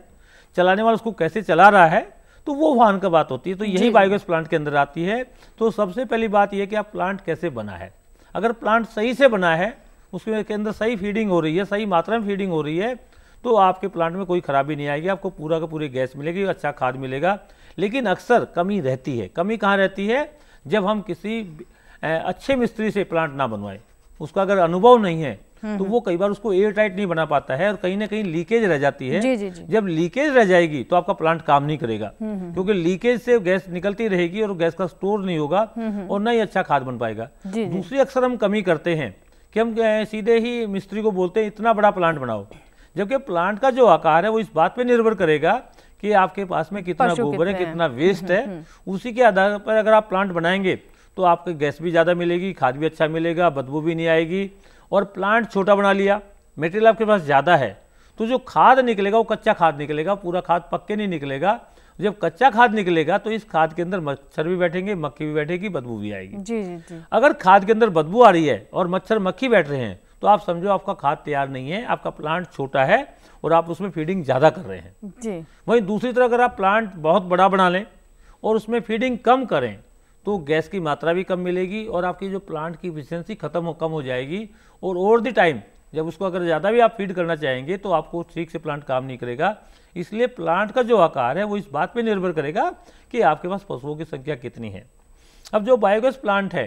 चलाने वाला उसको कैसे चला रहा है तो वो वाहन का बात होती है तो यही बायोगैस प्लांट के अंदर आती है तो सबसे पहली बात यह कि आप प्लांट कैसे बना है अगर प्लांट सही से बना है उसके अंदर सही फीडिंग हो रही है सही मात्रा में फीडिंग हो रही है तो आपके प्लांट में कोई खराबी नहीं आएगी आपको पूरा का पूरी गैस मिलेगी अच्छा खाद मिलेगा लेकिन अक्सर कमी रहती है कमी कहाँ रहती है जब हम किसी अच्छे मिस्त्री से प्लांट ना बनवाए उसका अगर अनुभव नहीं है हम्म, तो हम्म। वो कई बार उसको एयर टाइट नहीं बना पाता है और कहीं ना कहीं लीकेज रह जाती है जी जी जी। जब लीकेज रह जाएगी तो आपका प्लांट काम नहीं करेगा हम्म, क्योंकि लीकेज से गैस निकलती रहेगी और गैस का स्टोर नहीं होगा और ना ही अच्छा खाद बन पाएगा दूसरी अक्सर हम कमी करते हैं कि हम सीधे ही मिस्त्री को बोलते हैं इतना बड़ा प्लांट बनाओ जबकि प्लांट का जो आकार है वो इस बात पे निर्भर करेगा कि आपके पास में कितना गोबर है कितना वेस्ट है हम्म, हम्म। उसी के आधार पर अगर आप प्लांट बनाएंगे तो आपको गैस भी ज़्यादा मिलेगी खाद भी अच्छा मिलेगा बदबू भी नहीं आएगी और प्लांट छोटा बना लिया मेटेरियल आपके पास ज़्यादा है तो जो खाद निकलेगा वो कच्चा खाद निकलेगा पूरा खाद पक्के नहीं निकलेगा जब कच्चा खाद निकलेगा तो इस खाद के अंदर मच्छर भी बैठेंगे मक्खी भी बैठेगी बदबू भी आएगी जी जी जी अगर खाद के अंदर बदबू आ रही है और मच्छर मक्खी बैठ रहे हैं तो आप समझो आपका खाद तैयार नहीं है आपका प्लांट छोटा है और आप उसमें फीडिंग ज़्यादा कर रहे हैं जी वहीं दूसरी तरह अगर आप प्लांट बहुत बड़ा बना लें और उसमें फीडिंग कम करें तो गैस की मात्रा भी कम मिलेगी और आपकी जो प्लांट की इफिशियंसी खत्म हो कम हो जाएगी और ओवर द टाइम जब उसको अगर ज़्यादा भी आप फीड करना चाहेंगे तो आपको ठीक से प्लांट काम नहीं करेगा इसलिए प्लांट का जो आकार है वो इस बात पे निर्भर करेगा कि आपके पास पशुओं की संख्या कितनी है अब जो बायोगैस प्लांट है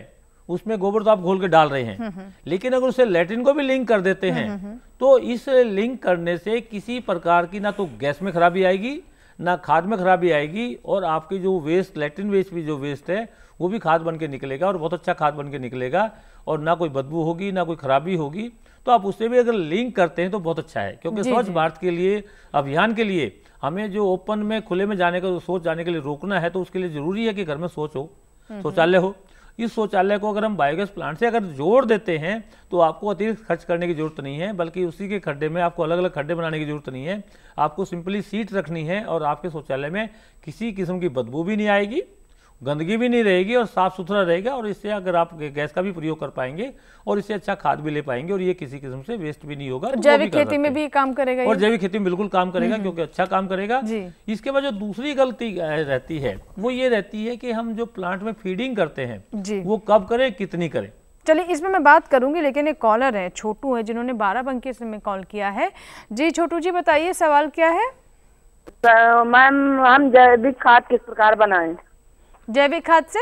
उसमें गोबर तो आप घोल के डाल रहे हैं हम्म, हम्म। लेकिन अगर उसे लेटरिन को भी लिंक कर देते हम्म, हैं तो इस लिंक करने से किसी प्रकार की ना तो गैस में खराबी आएगी ना खाद में खराबी आएगी और आपकी जो वेस्ट लेटरिन वेस्ट भी जो वेस्ट है वो भी खाद बन के निकलेगा और बहुत अच्छा खाद बन के निकलेगा और ना कोई बदबू होगी ना कोई खराबी होगी तो आप उससे भी अगर लिंक करते हैं तो बहुत अच्छा है क्योंकि स्वच्छ भारत के लिए अभियान के लिए हमें जो ओपन में खुले में जाने का सोच जाने के लिए रोकना है तो उसके लिए जरूरी है कि घर में सोच हो शौचालय हो इस शौचालय को अगर हम बायोगैस प्लांट से अगर जोड़ देते हैं तो आपको अतिरिक्त खर्च करने की जरूरत नहीं है बल्कि उसी के खड्डे में आपको अलग अलग खड्डे बनाने की जरूरत नहीं है आपको सिंपली सीट रखनी है और आपके शौचालय में किसी किस्म की बदबू भी नहीं आएगी गंदगी भी नहीं रहेगी और साफ़ सुथरा रहेगा और इससे अगर आप गैस का भी प्रयोग कर पाएंगे और इससे अच्छा खाद भी ले पाएंगे और ये किसी किस्म से वेस्ट भी नहीं होगा तो जैविक खेती में भी काम करेगा और जैविक खेती में बिल्कुल काम करेगा हम्म, हम्म। क्योंकि अच्छा काम करेगा इसके बाद जो दूसरी गलती रहती है वो ये रहती है कि हम जो प्लांट में फीडिंग करते हैं वो कब करें कितनी करें चलिए इसमें मैं बात करूंगी लेकिन एक कॉलर है छोटू है जिन्होंने बाराबंकी में कॉल किया है जी छोटू जी बताइए सवाल क्या है मैम हम जैविक खाद किस प्रकार बनाएं जैविक खाद से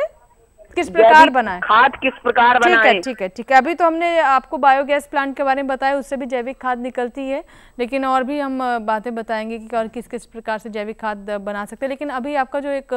किस प्रकार बनाए खाद किस प्रकार बनाए ठीक है ठीक है ठीक है अभी तो हमने आपको बायोगैस प्लांट के बारे में बताया उससे भी जैविक खाद निकलती है लेकिन और भी हम बातें बताएंगे कि और किस किस प्रकार से जैविक खाद बना सकते हैं लेकिन अभी आपका जो एक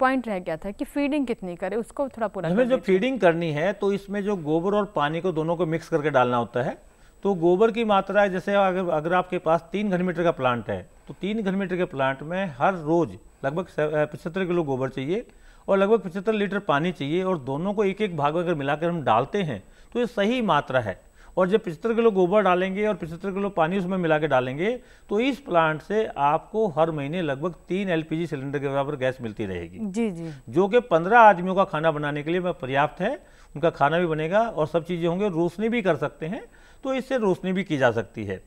पॉइंट रह गया था कि फीडिंग कितनी करे उसको थोड़ा पूरा हमें जो फीडिंग करनी है तो इसमें जो गोबर और पानी को दोनों को मिक्स करके डालना होता है तो गोबर की मात्रा जैसे अगर अगर आपके पास तीन घन मीटर का प्लांट है तो तीन घन मीटर के प्लांट में हर रोज लगभग पचहत्तर किलो गोबर चाहिए और लगभग पचहत्तर लीटर पानी चाहिए और दोनों को एक एक भाग में अगर मिलाकर हम डालते हैं तो ये सही मात्रा है और जब पचहत्तर किलो गोबर डालेंगे और पचहत्तर किलो पानी उसमें मिला के डालेंगे तो इस प्लांट से आपको हर महीने लगभग तीन एलपीजी सिलेंडर के बराबर गैस मिलती रहेगी जी जी जो कि पंद्रह आदमियों का खाना बनाने के लिए पर्याप्त है उनका खाना भी बनेगा और सब चीज़ें होंगे रोशनी भी कर सकते हैं तो इससे रोशनी भी की जा सकती है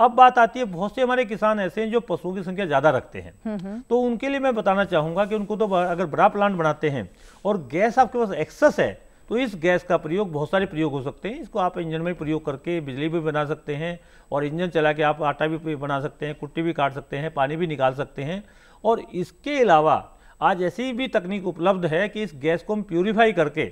अब बात आती है बहुत से हमारे किसान ऐसे हैं जो पशुओं की संख्या ज़्यादा रखते हैं हम्म, हम्म। तो उनके लिए मैं बताना चाहूंगा कि उनको तो अगर बड़ा प्लांट बनाते हैं और गैस आपके पास एक्सेस है तो इस गैस का प्रयोग बहुत सारे प्रयोग हो सकते हैं इसको आप इंजन में प्रयोग करके बिजली भी बना सकते हैं और इंजन चला के आप आटा भी बना सकते हैं कुट्टी भी काट सकते हैं पानी भी निकाल सकते हैं और इसके अलावा आज ऐसी भी तकनीक उपलब्ध है कि इस गैस को हम प्यूरीफाई करके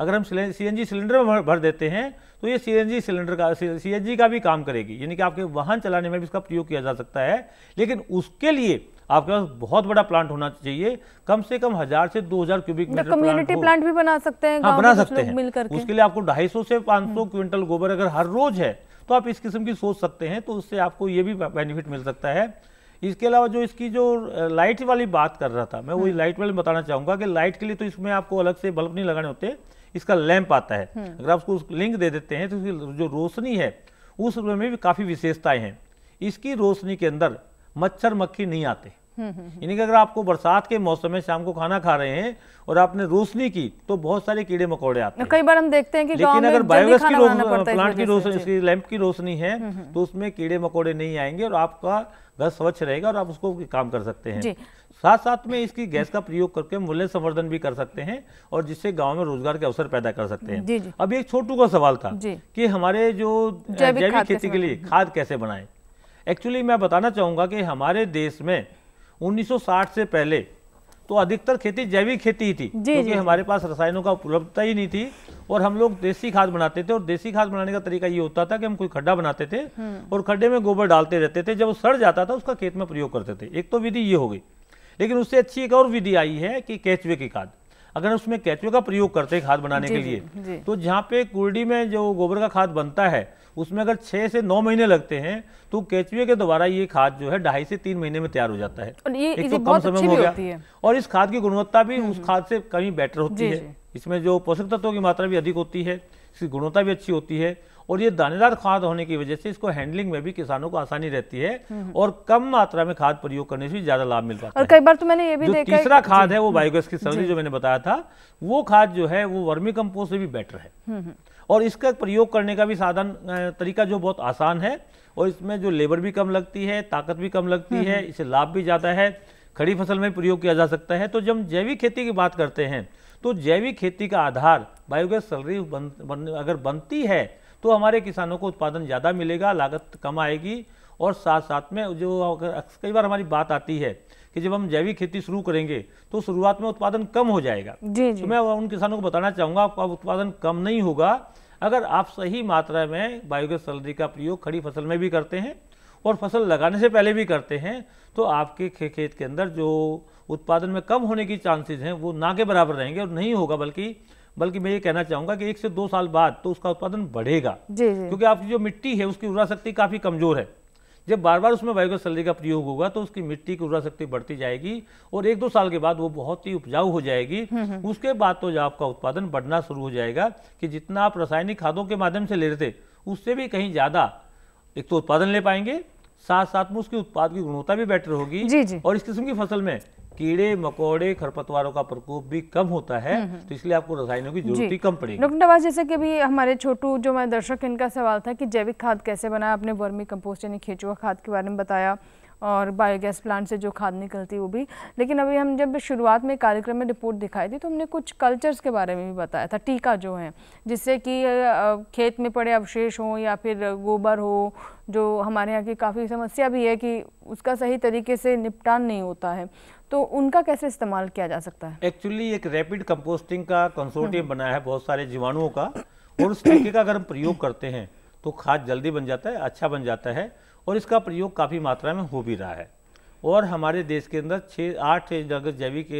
अगर हम सी सिलेंडर में भर देते हैं तो ये सी सिलेंडर का सी का भी काम करेगी यानी कि आपके वाहन चलाने में भी इसका प्रयोग किया जा सकता है लेकिन उसके लिए आपके पास बहुत बड़ा प्लांट होना चाहिए कम से कम हजार से दो हजार क्यूबिक मीटर कम्युनिटी प्लांट, भी बना सकते हैं हाँ, बना सकते हैं उसके लिए आपको सौ से सौ हम्म। क्विंटल गोबर अगर हर रोज है तो आप इस किस्म की सोच सकते हैं तो उससे आपको ये भी बेनिफिट मिल सकता है इसके अलावा जो इसकी जो लाइट वाली बात कर रहा था मैं वही लाइट हम्म। वाली बताना चाहूंगा कि लाइट के लिए तो इसमें आपको अलग से बल्ब नहीं लगाने होते इसका लैंप आता है हम्म। अगर आप उसको लिंक दे देते हैं तो जो रोशनी है उस में भी काफ़ी विशेषताएँ हैं इसकी रोशनी के अंदर मच्छर मक्खी नहीं आते यानी कि अगर आपको बरसात के मौसम में शाम को खाना खा रहे हैं और आपने रोशनी की तो बहुत सारे कीड़े मकोड़े आते हैं कई बार हम देखते हैं कि लेकिन अगर बायोगैस की प्लांट की रोशनी लैंप की रोशनी है हम्म, हम्म। तो उसमें कीड़े मकोड़े नहीं आएंगे और आपका घर स्वच्छ रहेगा और आप उसको काम कर सकते हैं साथ साथ में इसकी गैस का प्रयोग करके मूल्य संवर्धन भी कर सकते हैं और जिससे गांव में रोजगार के अवसर पैदा कर सकते हैं अब एक छोटू का सवाल था कि हमारे जो जैविक खेती के लिए खाद कैसे बनाए एक्चुअली मैं बताना चाहूंगा कि हमारे देश में 1960 से पहले तो अधिकतर खेती जैविक खेती ही थी क्योंकि हमारे पास रसायनों का उपलब्धता ही नहीं थी और हम लोग देसी खाद बनाते थे और देसी खाद बनाने का तरीका ये होता था कि हम कोई खड्डा बनाते थे हम्म। और खड्डे में गोबर डालते रहते थे जब वो सड़ जाता था उसका खेत में प्रयोग करते थे एक तो विधि ये हो गई लेकिन उससे अच्छी एक और विधि आई है कि कैचवे की खाद अगर उसमें कैचवे का प्रयोग करते हैं खाद बनाने के लिए तो जहाँ पे कुर्डी में जो गोबर का खाद बनता है उसमें अगर छः से नौ महीने लगते हैं तो केचुए के द्वारा ये खाद जो है ढाई से तीन महीने में तैयार हो जाता है और ये, एक तो कम समय हो गया और इस खाद की गुणवत्ता भी हम्म, उस हम्म। खाद से कहीं बेटर होती है इसमें जो पोषक तत्वों की मात्रा भी अधिक होती है इसकी गुणवत्ता भी अच्छी होती है और ये दानेदार खाद होने की वजह से इसको हैंडलिंग में भी किसानों को आसानी रहती है हम्म, और कम मात्रा में खाद प्रयोग करने से भी ज्यादा लाभ मिल पाता और कई बार तो मैंने ये भी देखा तीसरा खाद है वो बायोगैस की सब्जी जो मैंने बताया था वो खाद जो है वो वर्मी कम्पोस्ट से भी बेटर है और इसका प्रयोग करने का भी साधन तरीका जो बहुत आसान है और इसमें जो लेबर भी कम लगती है ताकत भी कम लगती हम्म, है हम्म। इसे लाभ भी ज़्यादा है खड़ी फसल में प्रयोग किया जा सकता है तो जब हम जैविक खेती की बात करते हैं तो जैविक खेती का आधार बायोगैस सलरी बन, बन, अगर बनती है तो हमारे किसानों को उत्पादन ज़्यादा मिलेगा लागत कम आएगी और साथ साथ में जो कई बार हमारी बात आती है कि जब हम जैविक खेती शुरू करेंगे तो शुरुआत में उत्पादन कम हो जाएगा जी जी। तो मैं उन किसानों को बताना चाहूंगा आपका उत्पादन कम नहीं होगा अगर आप सही मात्रा में बायोगैस सलरी का प्रयोग खड़ी फसल में भी करते हैं और फसल लगाने से पहले भी करते हैं तो आपके खेत के अंदर जो उत्पादन में कम होने की चांसेज हैं वो ना के बराबर रहेंगे और नहीं होगा बल्कि बल्कि मैं ये कहना चाहूंगा कि एक से दो साल बाद तो उसका उत्पादन बढ़ेगा जी जी। क्योंकि आपकी जो मिट्टी है उसकी उर्वरा शक्ति काफी कमजोर है जब बार बार उसमें बायोगैस का प्रयोग होगा तो उसकी मिट्टी की उर्वरा शक्ति बढ़ती जाएगी और एक दो साल के बाद वो बहुत ही उपजाऊ हो जाएगी हम्म, हम्म, हम्म। उसके बाद तो आपका उत्पादन बढ़ना शुरू हो जाएगा कि जितना आप रासायनिक खादों के माध्यम से ले रहे थे उससे भी कहीं ज़्यादा एक तो उत्पादन ले पाएंगे साथ साथ में उसके उत्पाद की गुणवत्ता भी बेटर होगी जी जी। और इस किस्म की फसल में कीड़े मकोड़े खरपतवारों का प्रकोप भी कम होता है हम्म, हम्म। तो इसलिए आपको रसायनों की जरूरत ही कम पड़ेगी डॉक्टर नवाज जैसे कि अभी हमारे छोटू जो हमारे दर्शक इनका सवाल था कि जैविक खाद कैसे बनाए आपने वर्मी कंपोस्ट यानी खेचुआ खाद के बारे में बताया और बायोगैस प्लांट से जो खाद निकलती वो भी लेकिन अभी हम जब शुरुआत में कार्यक्रम में रिपोर्ट दिखाई थी तो हमने कुछ कल्चर्स के बारे में भी बताया था टीका जो है जिससे कि खेत में पड़े अवशेष हों या फिर गोबर हो जो हमारे यहाँ की काफ़ी समस्या भी है कि उसका सही तरीके से निपटान नहीं होता है तो उनका कैसे इस्तेमाल किया जा सकता है एक्चुअली एक रैपिड कंपोस्टिंग का कंसोर्टियम हम्म। बना है बहुत सारे जीवाणुओं का और उस तरीके का अगर हम प्रयोग करते हैं तो खाद जल्दी बन जाता है अच्छा बन जाता है और इसका प्रयोग काफ़ी मात्रा में हो भी रहा है और हमारे देश के अंदर छः आठ जगह जैविक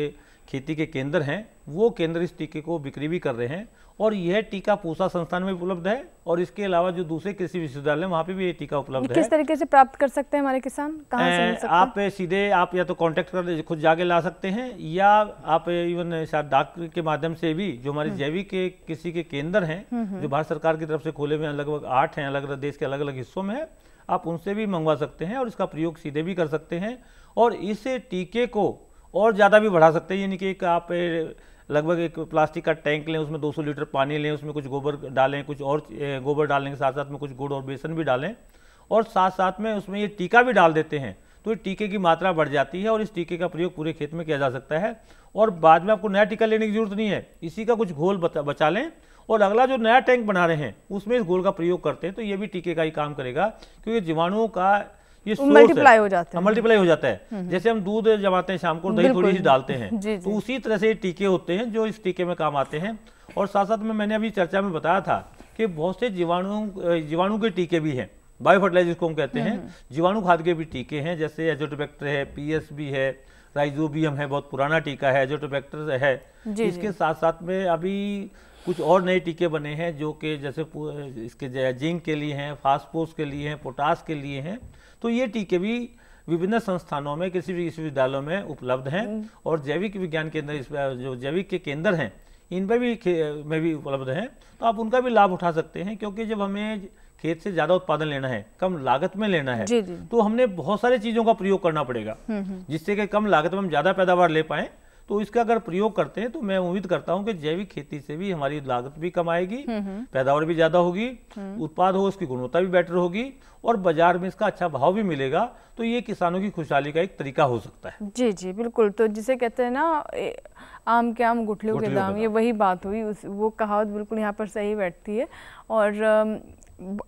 खेती के केंद्र हैं वो केंद्र इस टीके को बिक्री भी कर रहे हैं और यह टीका पूसा संस्थान में उपलब्ध है और इसके अलावा जो दूसरे कृषि विश्वविद्यालय वहाँ पे भी ये टीका उपलब्ध है किस तरीके से प्राप्त कर सकते हैं हमारे किसान कहाँ से सकते आप सीधे आप या तो कांटेक्ट कर खुद जाके ला सकते हैं या आप इवन शायद डाक के माध्यम से भी जो हमारे हम्म। जैविक कृषि के केंद्र हैं हम्म, हम्म। जो भारत सरकार की तरफ से खोले हुए लगभग आठ हैं अलग अलग देश के अलग अलग हिस्सों में है आप उनसे भी मंगवा सकते हैं और इसका प्रयोग सीधे भी कर सकते हैं और इस टीके को और ज़्यादा भी बढ़ा सकते हैं यानी कि आप लगभग एक प्लास्टिक का टैंक लें उसमें 200 लीटर पानी लें उसमें कुछ गोबर डालें कुछ और गोबर डालने के साथ साथ में कुछ गुड़ और बेसन भी डालें और साथ साथ में उसमें ये टीका भी डाल देते हैं तो ये टीके की मात्रा बढ़ जाती है और इस टीके का प्रयोग पूरे खेत में किया जा सकता है और बाद में आपको नया टीका लेने की जरूरत नहीं है इसी का कुछ घोल बचा लें और अगला जो नया टैंक बना रहे हैं उसमें इस घोल का प्रयोग करते हैं तो ये भी टीके का ही काम करेगा क्योंकि जीवाणुओं का ये मल्टीप्लाई हो जाते हाँ, हैं मल्टीप्लाई हो जाता है हम्म, हम्म। जैसे हम दूध जमाते हैं शाम को दही थोड़ी सी डालते हैं तो उसी तरह से टीके होते हैं जो इस टीके में काम आते हैं और साथ साथ में मैंने अभी चर्चा में बताया था कि बहुत से जीवाणु जीवाणु के टीके भी हैं बायो फर्टिलाइजर को हम कहते हैं हम्म, जीवाणु खाद के भी टीके हैं जैसे एजोटोबैक्टर है पीएसबी है राइजोबियम है बहुत पुराना टीका है एजोटोबैक्टर है इसके साथ साथ में अभी कुछ और नए टीके बने हैं जो कि जैसे इसके जिंक के लिए हैं फास्फोस के लिए हैं पोटास के लिए हैं तो ये टीके भी विभिन्न संस्थानों में किसी भी विश्वविद्यालयों में उपलब्ध हैं हम्म। और जैविक विज्ञान केंद्र इस जो जैविक के केंद्र हैं इन पर भी में भी उपलब्ध हैं तो आप उनका भी लाभ उठा सकते हैं क्योंकि जब हमें खेत से ज्यादा उत्पादन लेना है कम लागत में लेना है जी जी। तो हमने बहुत सारी चीजों का प्रयोग करना पड़ेगा हम्म, हम्म। जिससे कि कम लागत में हम ज्यादा पैदावार ले पाए तो इसका अगर प्रयोग करते हैं तो मैं उम्मीद करता हूँ कि जैविक खेती से भी हमारी लागत भी कम आएगी हम्म, हम्म। पैदावार भी ज़्यादा होगी हम्म। उत्पाद हो उसकी गुणवत्ता भी बेटर होगी और बाजार में इसका अच्छा भाव भी मिलेगा तो ये किसानों की खुशहाली का एक तरीका हो सकता है जी जी बिल्कुल तो जिसे कहते हैं ना आम के आम गुठलियों के दाम ये वही बात हुई उस वो कहावत बिल्कुल यहाँ पर सही बैठती है और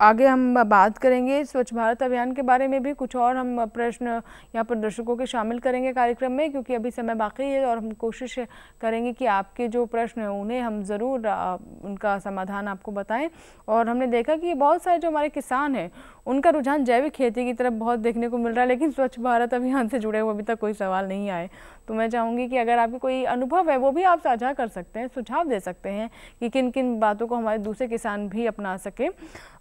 आगे हम बात करेंगे स्वच्छ भारत अभियान के बारे में भी कुछ और हम प्रश्न यहाँ पर दर्शकों के शामिल करेंगे कार्यक्रम में क्योंकि अभी समय बाकी है और हम कोशिश करेंगे कि आपके जो प्रश्न हैं उन्हें हम ज़रूर उनका समाधान आपको बताएं और हमने देखा कि बहुत सारे जो हमारे किसान हैं उनका रुझान जैविक खेती की तरफ बहुत देखने को मिल रहा है लेकिन स्वच्छ भारत अभियान से जुड़े हुए अभी तक कोई सवाल नहीं आए तो मैं चाहूँगी कि अगर आपके कोई अनुभव है वो भी आप साझा कर सकते हैं सुझाव दे सकते हैं कि किन किन बातों को हमारे दूसरे किसान भी अपना सकें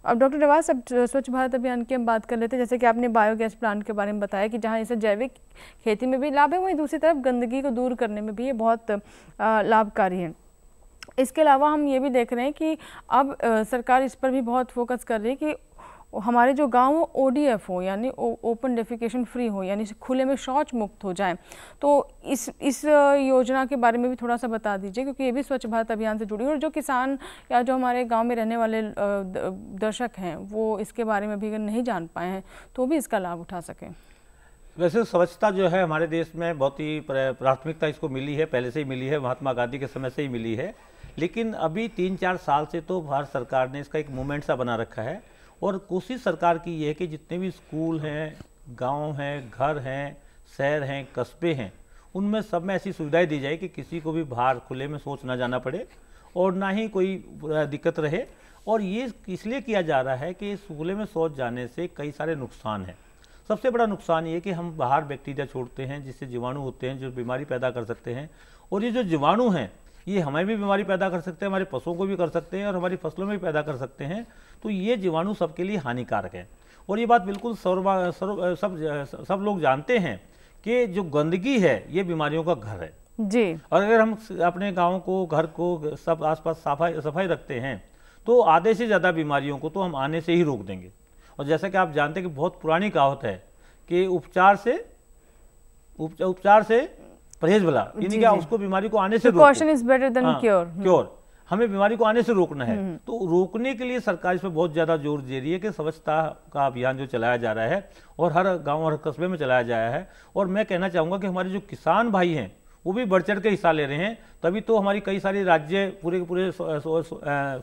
अब डॉक्टर नवाज अब स्वच्छ भारत अभियान की हम बात कर लेते हैं जैसे कि आपने बायोगैस प्लांट के बारे में बताया कि जहाँ इसे जैविक खेती में भी लाभ है वहीं दूसरी तरफ गंदगी को दूर करने में भी ये बहुत लाभकारी है इसके अलावा हम ये भी देख रहे हैं कि अब सरकार इस पर भी बहुत फोकस कर रही है कि हमारे जो गांव हो ओ डी एफ हो यानी ओपन डेफिकेशन फ्री हो यानी खुले में शौच मुक्त हो जाए तो इस इस योजना के बारे में भी थोड़ा सा बता दीजिए क्योंकि ये भी स्वच्छ भारत अभियान से जुड़ी और जो किसान या जो हमारे गाँव में रहने वाले दर्शक हैं वो इसके बारे में भी अगर नहीं जान पाए हैं तो भी इसका लाभ उठा सकें वैसे स्वच्छता जो है हमारे देश में बहुत ही प्राथमिकता इसको मिली है पहले से ही मिली है महात्मा गांधी के समय से ही मिली है लेकिन अभी तीन चार साल से तो भारत सरकार ने इसका एक मूवमेंट सा बना रखा है और कोशिश सरकार की यह है कि जितने भी स्कूल हैं गांव हैं घर हैं शहर हैं कस्बे हैं उनमें सब में ऐसी सुविधाएं दी जाए कि किसी को भी बाहर खुले में सोच ना जाना पड़े और ना ही कोई दिक्कत रहे और ये इसलिए किया जा रहा है कि इस खुले में सोच जाने से कई सारे नुकसान हैं सबसे बड़ा नुकसान ये कि हम बाहर बैक्टीरिया छोड़ते हैं जिससे जीवाणु होते हैं जो बीमारी पैदा कर सकते हैं और ये जो जीवाणु हैं ये हमें भी बीमारी पैदा कर सकते हैं हमारे पशुओं को भी कर सकते हैं और हमारी फसलों में भी पैदा कर सकते हैं तो ये जीवाणु सबके लिए हानिकारक है और ये बात बिल्कुल सर्व सर्व सब सब लोग जानते हैं कि जो गंदगी है ये बीमारियों का घर है जी और अगर हम अपने गाँव को घर को सब आसपास सफाई सफाई रखते हैं तो आधे से ज़्यादा बीमारियों को तो हम आने से ही रोक देंगे और जैसा कि आप जानते हैं कि बहुत पुरानी कहावत है कि उपचार से उपचार से परहेज भला यानी क्या उसको बीमारी को आने से precaution better than cure cure हमें बीमारी को आने से रोकना है हम्म। तो रोकने के लिए सरकार इस पर बहुत ज़्यादा जोर दे रही है कि स्वच्छता का अभियान जो चलाया जा रहा है और हर गाँव और हर कस्बे में चलाया जा रहा है और मैं कहना चाहूंगा कि हमारे जो किसान भाई हैं वो भी बढ़ चढ़ के हिस्सा ले रहे हैं तभी तो हमारी कई सारे राज्य पूरे के पूरे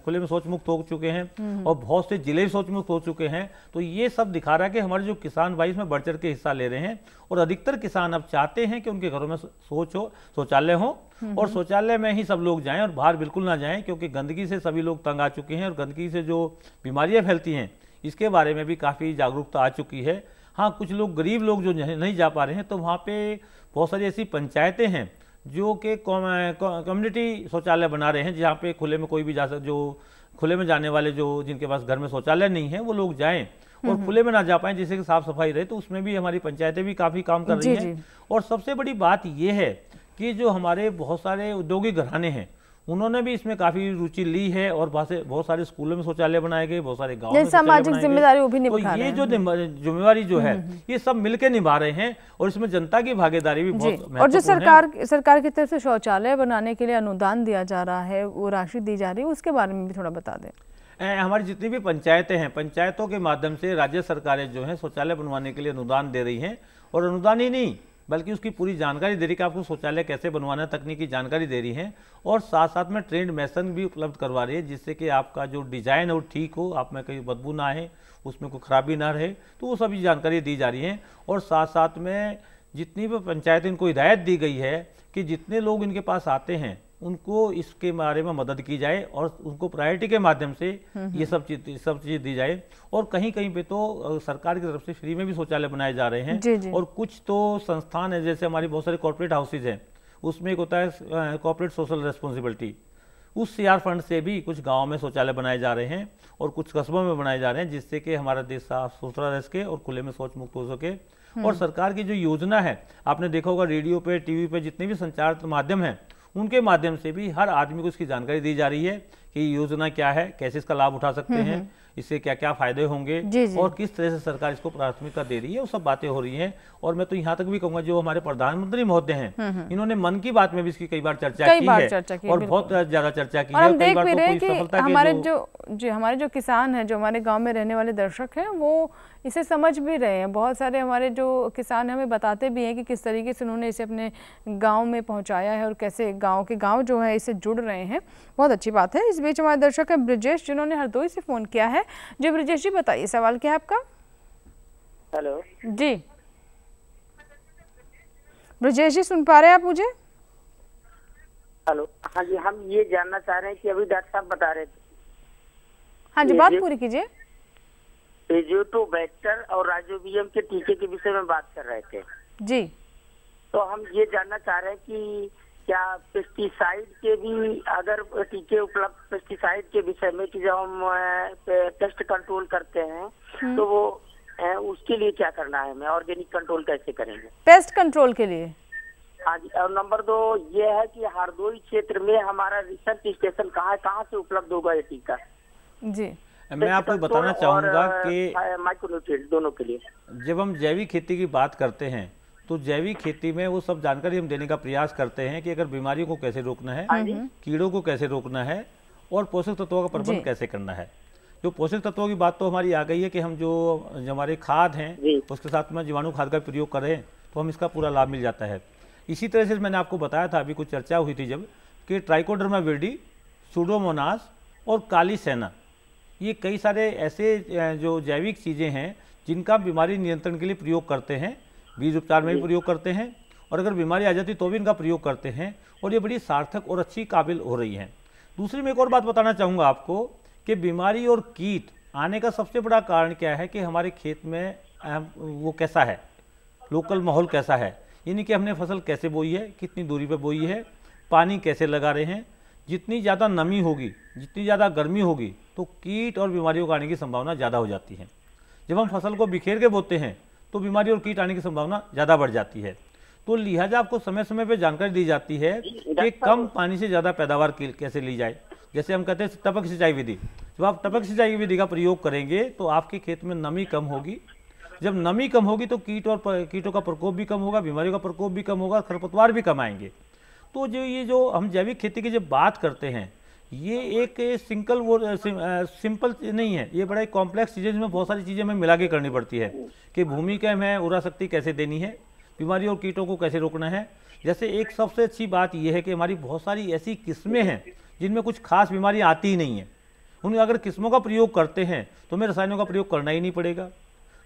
खुले में सोच मुक्त हो चुके हैं हम्म। और बहुत से जिले सोच मुक्त हो चुके हैं तो ये सब दिखा रहा है कि हमारे जो किसान भाई इसमें बढ़ चढ़ के हिस्सा ले रहे हैं और अधिकतर किसान अब चाहते हैं कि उनके घरों में सोच हो शौचालय हो हम्म। और शौचालय में ही सब लोग जाएं और बाहर बिल्कुल ना जाएं क्योंकि गंदगी से सभी लोग तंग आ चुके हैं और गंदगी से जो बीमारियां फैलती हैं इसके बारे में भी काफ़ी जागरूकता आ चुकी है हाँ कुछ लोग गरीब लोग जो नहीं जा पा रहे हैं तो वहाँ पे बहुत सारी ऐसी पंचायतें हैं जो कि कम्युनिटी शौचालय बना रहे हैं जहाँ पे खुले में कोई भी जा सक जो खुले में जाने वाले जो जिनके पास घर में शौचालय नहीं है वो लोग जाएं और खुले में ना जा पाए जिससे कि साफ सफाई रहे तो उसमें भी हमारी पंचायतें भी काफ़ी काम कर रही हैं और सबसे बड़ी बात यह है कि जो हमारे बहुत सारे उद्योगिक घराने हैं उन्होंने भी इसमें काफी रुचि ली है और बहुत सारे स्कूलों में शौचालय बनाए गए बहुत सारे गाँव सामाजिक जिम्मेदारी तो ये जो जिम्मेवारी जो है हम्म, हम्म, हम्म। ये सब मिलकर निभा रहे हैं और इसमें जनता की भागीदारी भी बहुत और जो सरकार सरकार की तरफ से शौचालय बनाने के लिए अनुदान दिया जा रहा है वो राशि दी जा रही है उसके बारे में भी थोड़ा बता दें हमारी जितनी भी पंचायतें हैं पंचायतों के माध्यम से राज्य सरकारें जो हैं शौचालय बनवाने के लिए अनुदान दे रही हैं और अनुदान ही नहीं बल्कि उसकी पूरी जानकारी दे रही कि आपको शौचालय कैसे बनवाना तकनीकी जानकारी दे रही है और साथ साथ में ट्रेंड मैसन भी उपलब्ध करवा रही है जिससे कि आपका जो डिज़ाइन है वो ठीक हो आप में कहीं बदबू ना आए उसमें कोई खराबी ना रहे तो वो सभी जानकारी दी जा रही है और साथ साथ में जितनी भी पंचायत इनको हिदायत दी गई है कि जितने लोग इनके पास आते हैं उनको इसके बारे में मदद की जाए और उनको प्रायोरिटी के माध्यम से हम्म, हम्म। ये सब चीज सब चीज दी जाए और कहीं कहीं पे तो सरकार की तरफ से फ्री में भी शौचालय बनाए जा रहे हैं जी जी। और कुछ तो संस्थान है जैसे हमारी बहुत सारे कॉर्पोरेट हाउसेज हैं उसमें एक होता है कॉर्पोरेट सोशल रेस्पॉन्सिबिलिटी उस सी फंड से भी कुछ गाँव में शौचालय बनाए जा रहे हैं और कुछ कस्बों में बनाए जा रहे हैं जिससे कि हमारा देश साफ सुथरा रह सके और खुले में शौच मुक्त हो सके और हम्म। सरकार की जो योजना है आपने देखा होगा रेडियो पे टीवी पे जितने भी संचार माध्यम हैं उनके माध्यम से भी हर आदमी को इसकी जानकारी दी जा रही है कि योजना क्या है कैसे इसका लाभ उठा सकते हम्म, हैं हम्म। इससे क्या क्या फायदे होंगे जी जी। और किस तरह से सरकार इसको प्राथमिकता दे रही है वो सब बातें हो रही हैं और मैं तो यहाँ तक भी कहूंगा जो हमारे प्रधानमंत्री महोदय हैं हम्म, हम्म। इन्होंने मन की बात में भी इसकी कई बार चर्चा कई की बार है चर्चा की, और बहुत ज्यादा चर्चा की है देख भी तो रहे हमारे जो जी हमारे जो किसान है जो हमारे गाँव में रहने वाले दर्शक है वो इसे समझ भी रहे हैं बहुत सारे हमारे जो किसान हमें बताते भी हैं कि किस तरीके से उन्होंने इसे अपने गांव में पहुंचाया है और कैसे गांव के गांव जो है इसे जुड़ रहे हैं बहुत अच्छी बात है इस बीच हमारे दर्शक हैं ब्रिजेश जिन्होंने हरदोई से फ़ोन किया है जी ब्रजेश जी बताइए सवाल क्या है आपका हेलो जी ब्रजेश जी सुन पा रहे हैं आप मुझे हेलो हाँ जी हम ये जानना चाह रहे हैं कि अभी डॉक्टर साहब बता रहे थे हाँ जी बात पूरी कीजिए एजियोटोबैक्टर तो और राइजोबियम के टीके के विषय में बात कर रहे थे जी तो हम ये जानना चाह रहे हैं कि क्या पेस्टिसाइड के भी अगर टीके उपलब्ध पेस्टिसाइड के विषय में कि जब हम टेस्ट कंट्रोल करते हैं हम्म। तो वो उसके लिए क्या करना है हमें ऑर्गेनिक कंट्रोल कैसे करेंगे पेस्ट कंट्रोल के लिए हाँ जी और नंबर दो ये है कि हरदोई क्षेत्र में हमारा रिसर्च स्टेशन कहाँ है कहाँ से उपलब्ध होगा ये टीका जी मैं आपको बताना चाहूंगा कि माइक्रोन्यूट्रिएंट दोनों के लिए जब हम जैविक खेती की बात करते हैं तो जैविक खेती में वो सब जानकारी हम देने का प्रयास करते हैं कि अगर बीमारियों को कैसे रोकना है हाँ कीड़ों को कैसे रोकना है और पोषक तत्वों का प्रबंध कैसे करना है जो पोषक तत्वों की बात तो हमारी आ गई है कि हम जो हमारे खाद हैं उसके साथ में जीवाणु खाद का प्रयोग करें तो हम इसका पूरा लाभ मिल जाता है इसी तरह से मैंने आपको बताया था अभी कुछ चर्चा हुई थी जब कि ट्राइकोडर्मा विडी सुडोमोनास और काली सेना ये कई सारे ऐसे जो जैविक चीज़ें हैं जिनका बीमारी नियंत्रण के लिए प्रयोग करते हैं बीज उपचार में भी प्रयोग करते हैं और अगर बीमारी आ जाती तो भी इनका प्रयोग करते हैं और ये बड़ी सार्थक और अच्छी काबिल हो रही है दूसरी मैं एक और बात बताना चाहूँगा आपको कि बीमारी और कीट आने का सबसे बड़ा कारण क्या है कि हमारे खेत में वो कैसा है लोकल माहौल कैसा है यानी कि हमने फसल कैसे बोई है कितनी दूरी पर बोई है पानी कैसे लगा रहे हैं जितनी ज़्यादा नमी होगी जितनी ज़्यादा गर्मी होगी तो कीट और बीमारियों का आने की संभावना ज़्यादा हो जाती है जब हम फसल को बिखेर के बोते हैं तो बीमारी और कीट आने की संभावना ज़्यादा बढ़ जाती है तो लिहाजा आपको समय समय पर जानकारी दी जाती है कि कम पानी से ज़्यादा पैदावार कैसे ली जाए जैसे हम कहते हैं टपक सिंचाई विधि जब आप टपक सिंचाई विधि का प्रयोग करेंगे तो आपके खेत में नमी कम होगी जब नमी कम होगी तो कीट और कीटों का प्रकोप भी कम होगा बीमारियों का प्रकोप भी कम होगा खरपतवार भी कम आएंगे तो जो ये जो हम जैविक खेती की जब बात करते हैं ये एक सिंपल वो सिंपल नहीं है ये बड़ा एक कॉम्प्लेक्स चीज़ है जिसमें बहुत सारी चीज़ें हमें मिला के करनी पड़ती है कि भूमि के हमें उरा शक्ति कैसे देनी है बीमारी और कीटों को कैसे रोकना है जैसे एक सबसे अच्छी बात यह है कि हमारी बहुत सारी ऐसी किस्में हैं जिनमें कुछ खास बीमारी आती ही नहीं है उन अगर किस्मों का प्रयोग करते हैं तो हमें रसायनों का प्रयोग करना ही नहीं पड़ेगा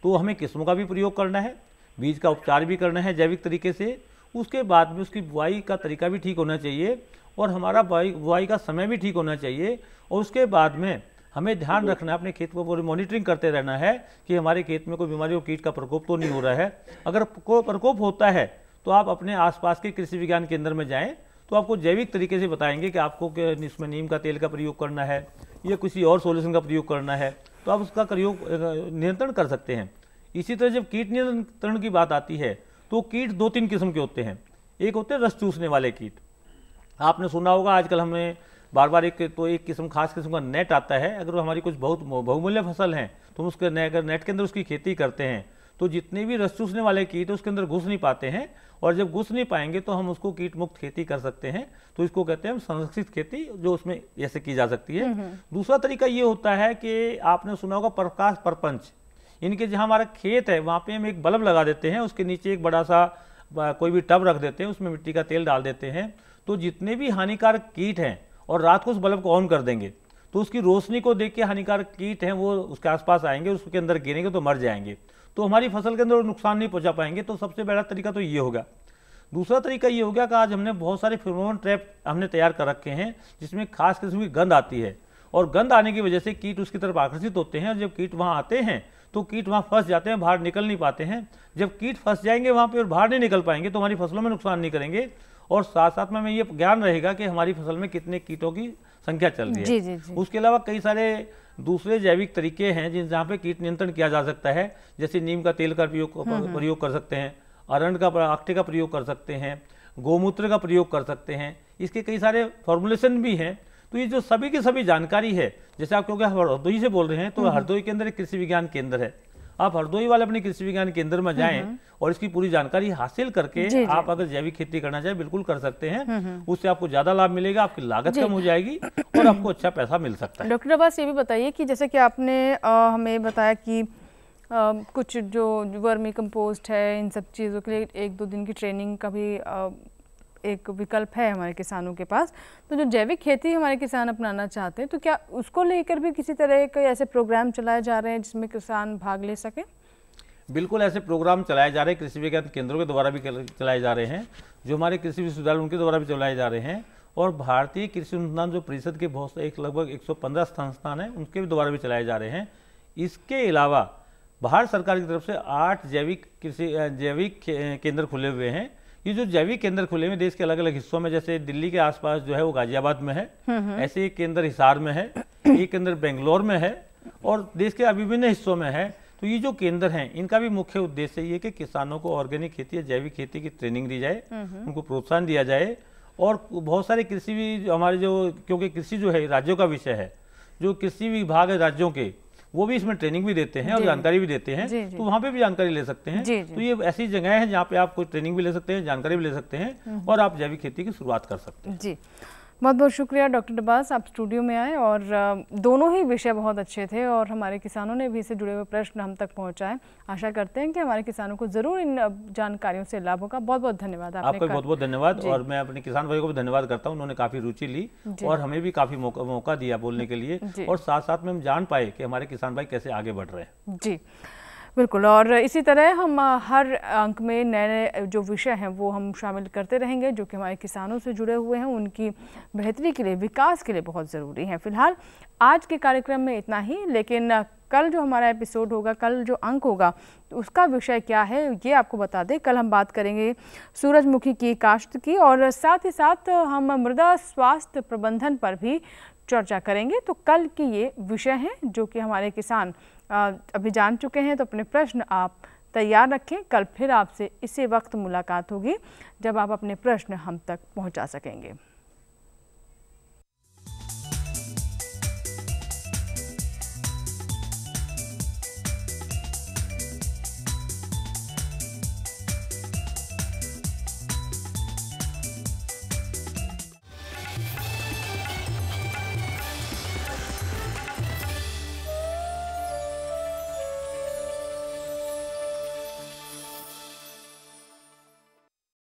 तो हमें किस्मों का भी प्रयोग करना है बीज का उपचार भी करना है जैविक तरीके से उसके बाद में उसकी बुआई का तरीका भी ठीक होना चाहिए और हमारा बुआई बुआई का समय भी ठीक होना चाहिए और उसके बाद में हमें ध्यान रखना है अपने खेत को पूरी मॉनिटरिंग करते रहना है कि हमारे खेत में कोई बीमारी और कीट का प्रकोप तो नहीं हो रहा है अगर कोई प्रकोप होता है तो आप अपने आसपास के कृषि विज्ञान केंद्र में जाएं तो आपको जैविक तरीके से बताएंगे कि आपको इसमें नीम का तेल का प्रयोग करना है या किसी और सोल्यूशन का प्रयोग करना है तो आप उसका प्रयोग नियंत्रण कर सकते हैं इसी तरह जब कीट नियंत्रण की बात आती है तो कीट दो तीन किस्म के होते हैं एक होते हैं रस चूसने वाले कीट आपने सुना होगा आजकल हमें बार बार एक तो एक किस्म खास किस्म का नेट आता है अगर हमारी कुछ बहुत बहुमूल्य फसल है तो हम उसके अगर नेट के अंदर उसकी खेती करते हैं तो जितने भी रस चूसने वाले कीट उसके अंदर घुस नहीं पाते हैं और जब घुस नहीं पाएंगे तो हम उसको कीट मुक्त खेती कर सकते हैं तो इसको कहते हैं हम संरक्षित खेती जो उसमें ऐसे की जा सकती है हम्म, हम्म। दूसरा तरीका ये होता है कि आपने सुना होगा प्रकाश प्रपंच इनके जहाँ हमारा खेत है वहाँ पे हम एक बल्ब लगा देते हैं उसके नीचे एक बड़ा सा कोई भी टब रख देते हैं उसमें मिट्टी का तेल डाल देते हैं तो जितने भी हानिकारक कीट हैं और रात को उस बल्ब को ऑन कर देंगे तो उसकी रोशनी को देख के हानिकारक कीट हैं वो उसके आसपास आएंगे उसके अंदर गिरेंगे तो मर जाएंगे तो हमारी फसल के अंदर नुकसान नहीं पहुँचा पाएंगे तो सबसे बड़ा तरीका तो ये होगा दूसरा तरीका ये हो गया कि आज हमने बहुत सारे फिरोमोन ट्रैप हमने तैयार कर रखे हैं जिसमें खास किस्म की गंध आती है और गंद आने की वजह से कीट उसकी तरफ आकर्षित होते हैं और जब कीट वहाँ आते हैं तो कीट वहाँ फंस जाते हैं बाहर निकल नहीं पाते हैं जब कीट फंस जाएंगे वहाँ पर और बाहर नहीं निकल पाएंगे तो हमारी फसलों में नुकसान नहीं करेंगे और साथ साथ में हमें ये ज्ञान रहेगा कि हमारी फसल में कितने कीटों की संख्या चल रही है जी, जी, जी। उसके अलावा कई सारे दूसरे जैविक तरीके हैं जिन जहाँ पे कीट नियंत्रण किया जा सकता है जैसे नीम का तेल का प्रयोग हम्म, हम्म। प्रयोग कर सकते हैं अरंड का आक्टे का प्रयोग कर सकते हैं गोमूत्र का प्रयोग कर सकते हैं इसके कई सारे फॉर्मुलेशन भी हैं तो ये जो सभी की सभी जानकारी है जैसे आप क्योंकि हरदोई से बोल रहे हैं तो हम्म। हरदोई के अंदर कृषि विज्ञान केंद्र है आप हरदोई वाले अपने कृषि विज्ञान केंद्र में जाएं हम्म, हम्म। और इसकी पूरी जानकारी हासिल करके जी, आप जी. अगर जैविक खेती करना चाहे बिल्कुल कर सकते हैं उससे आपको ज्यादा लाभ मिलेगा आपकी लागत कम हो जाएगी और आपको अच्छा पैसा मिल सकता है डॉक्टर अब्बास ये भी बताइए कि जैसे कि आपने आ, हमें बताया कि आ, कुछ जो वर्मी कम्पोस्ट है इन सब चीज़ों के लिए एक दो दिन की ट्रेनिंग का भी एक विकल्प है हमारे किसानों के पास तो जो जैविक खेती हमारे किसान अपनाना चाहते हैं तो क्या उसको लेकर भी किसी तरह के ऐसे प्रोग्राम चलाए जा रहे हैं जिसमें किसान भाग ले सकें बिल्कुल ऐसे प्रोग्राम चलाए जा रहे हैं कृषि विज्ञान केंद्रों के द्वारा भी चलाए जा रहे हैं जो हमारे कृषि विश्वविद्यालय उनके द्वारा भी चलाए जा रहे हैं और भारतीय कृषि अनुसंधान जो परिषद के बहुत एक लगभग 115 संस्थान हैं उनके भी द्वारा भी चलाए जा रहे हैं इसके अलावा भारत सरकार की तरफ से आठ जैविक कृषि जैविक केंद्र खुले हुए हैं ये जो जैविक केंद्र खुले हुए देश के अलग अलग हिस्सों में जैसे दिल्ली के आसपास जो है वो गाजियाबाद में है हम्म, हम्म। ऐसे एक केंद्र हिसार में है एक केंद्र बेंगलोर में है और देश के विभिन्न हिस्सों में है तो ये जो केंद्र हैं इनका भी मुख्य उद्देश्य ये कि किसानों को ऑर्गेनिक खेती या जैविक खेती की ट्रेनिंग दी जाए हम्म, उनको प्रोत्साहन दिया जाए और बहुत सारे कृषि भी हमारे जो क्योंकि कृषि जो है राज्यों का विषय है जो कृषि विभाग है राज्यों के वो भी इसमें ट्रेनिंग भी देते हैं और जानकारी भी देते हैं तो वहाँ पे भी जानकारी ले सकते हैं तो ये ऐसी जगह है जहाँ पे आप कोई ट्रेनिंग भी ले सकते हैं जानकारी भी ले सकते हैं हम्म। और आप जैविक खेती की शुरुआत कर सकते हैं जी बहुत बहुत शुक्रिया डॉक्टर डब्बास आप स्टूडियो में आए और दोनों ही विषय बहुत अच्छे थे और हमारे किसानों ने भी इससे जुड़े हुए प्रश्न हम तक पहुंचाए आशा करते हैं कि हमारे किसानों को जरूर इन जानकारियों से लाभ होगा बहुत बहुत धन्यवाद आपका बहुत बहुत धन्यवाद और मैं अपने किसान भाई को भी धन्यवाद करता हूँ उन्होंने काफी रुचि ली और हमें भी काफी मौका, मौका दिया बोलने के लिए और साथ साथ में हम जान पाए कि हमारे किसान भाई कैसे आगे बढ़ रहे हैं जी बिल्कुल और इसी तरह हम हर अंक में नए नए जो विषय हैं वो हम शामिल करते रहेंगे जो कि हमारे किसानों से जुड़े हुए हैं उनकी बेहतरी के लिए विकास के लिए बहुत ज़रूरी हैं फिलहाल आज के कार्यक्रम में इतना ही लेकिन कल जो हमारा एपिसोड होगा कल जो अंक होगा तो उसका विषय क्या है ये आपको बता दें कल हम बात करेंगे सूरजमुखी की काश्त की और साथ ही साथ हम मृदा स्वास्थ्य प्रबंधन पर भी चर्चा करेंगे तो कल की ये विषय हैं जो कि हमारे किसान अभी जान चुके हैं तो अपने प्रश्न आप तैयार रखें कल फिर आपसे इसी वक्त मुलाकात होगी जब आप अपने प्रश्न हम तक पहुंचा सकेंगे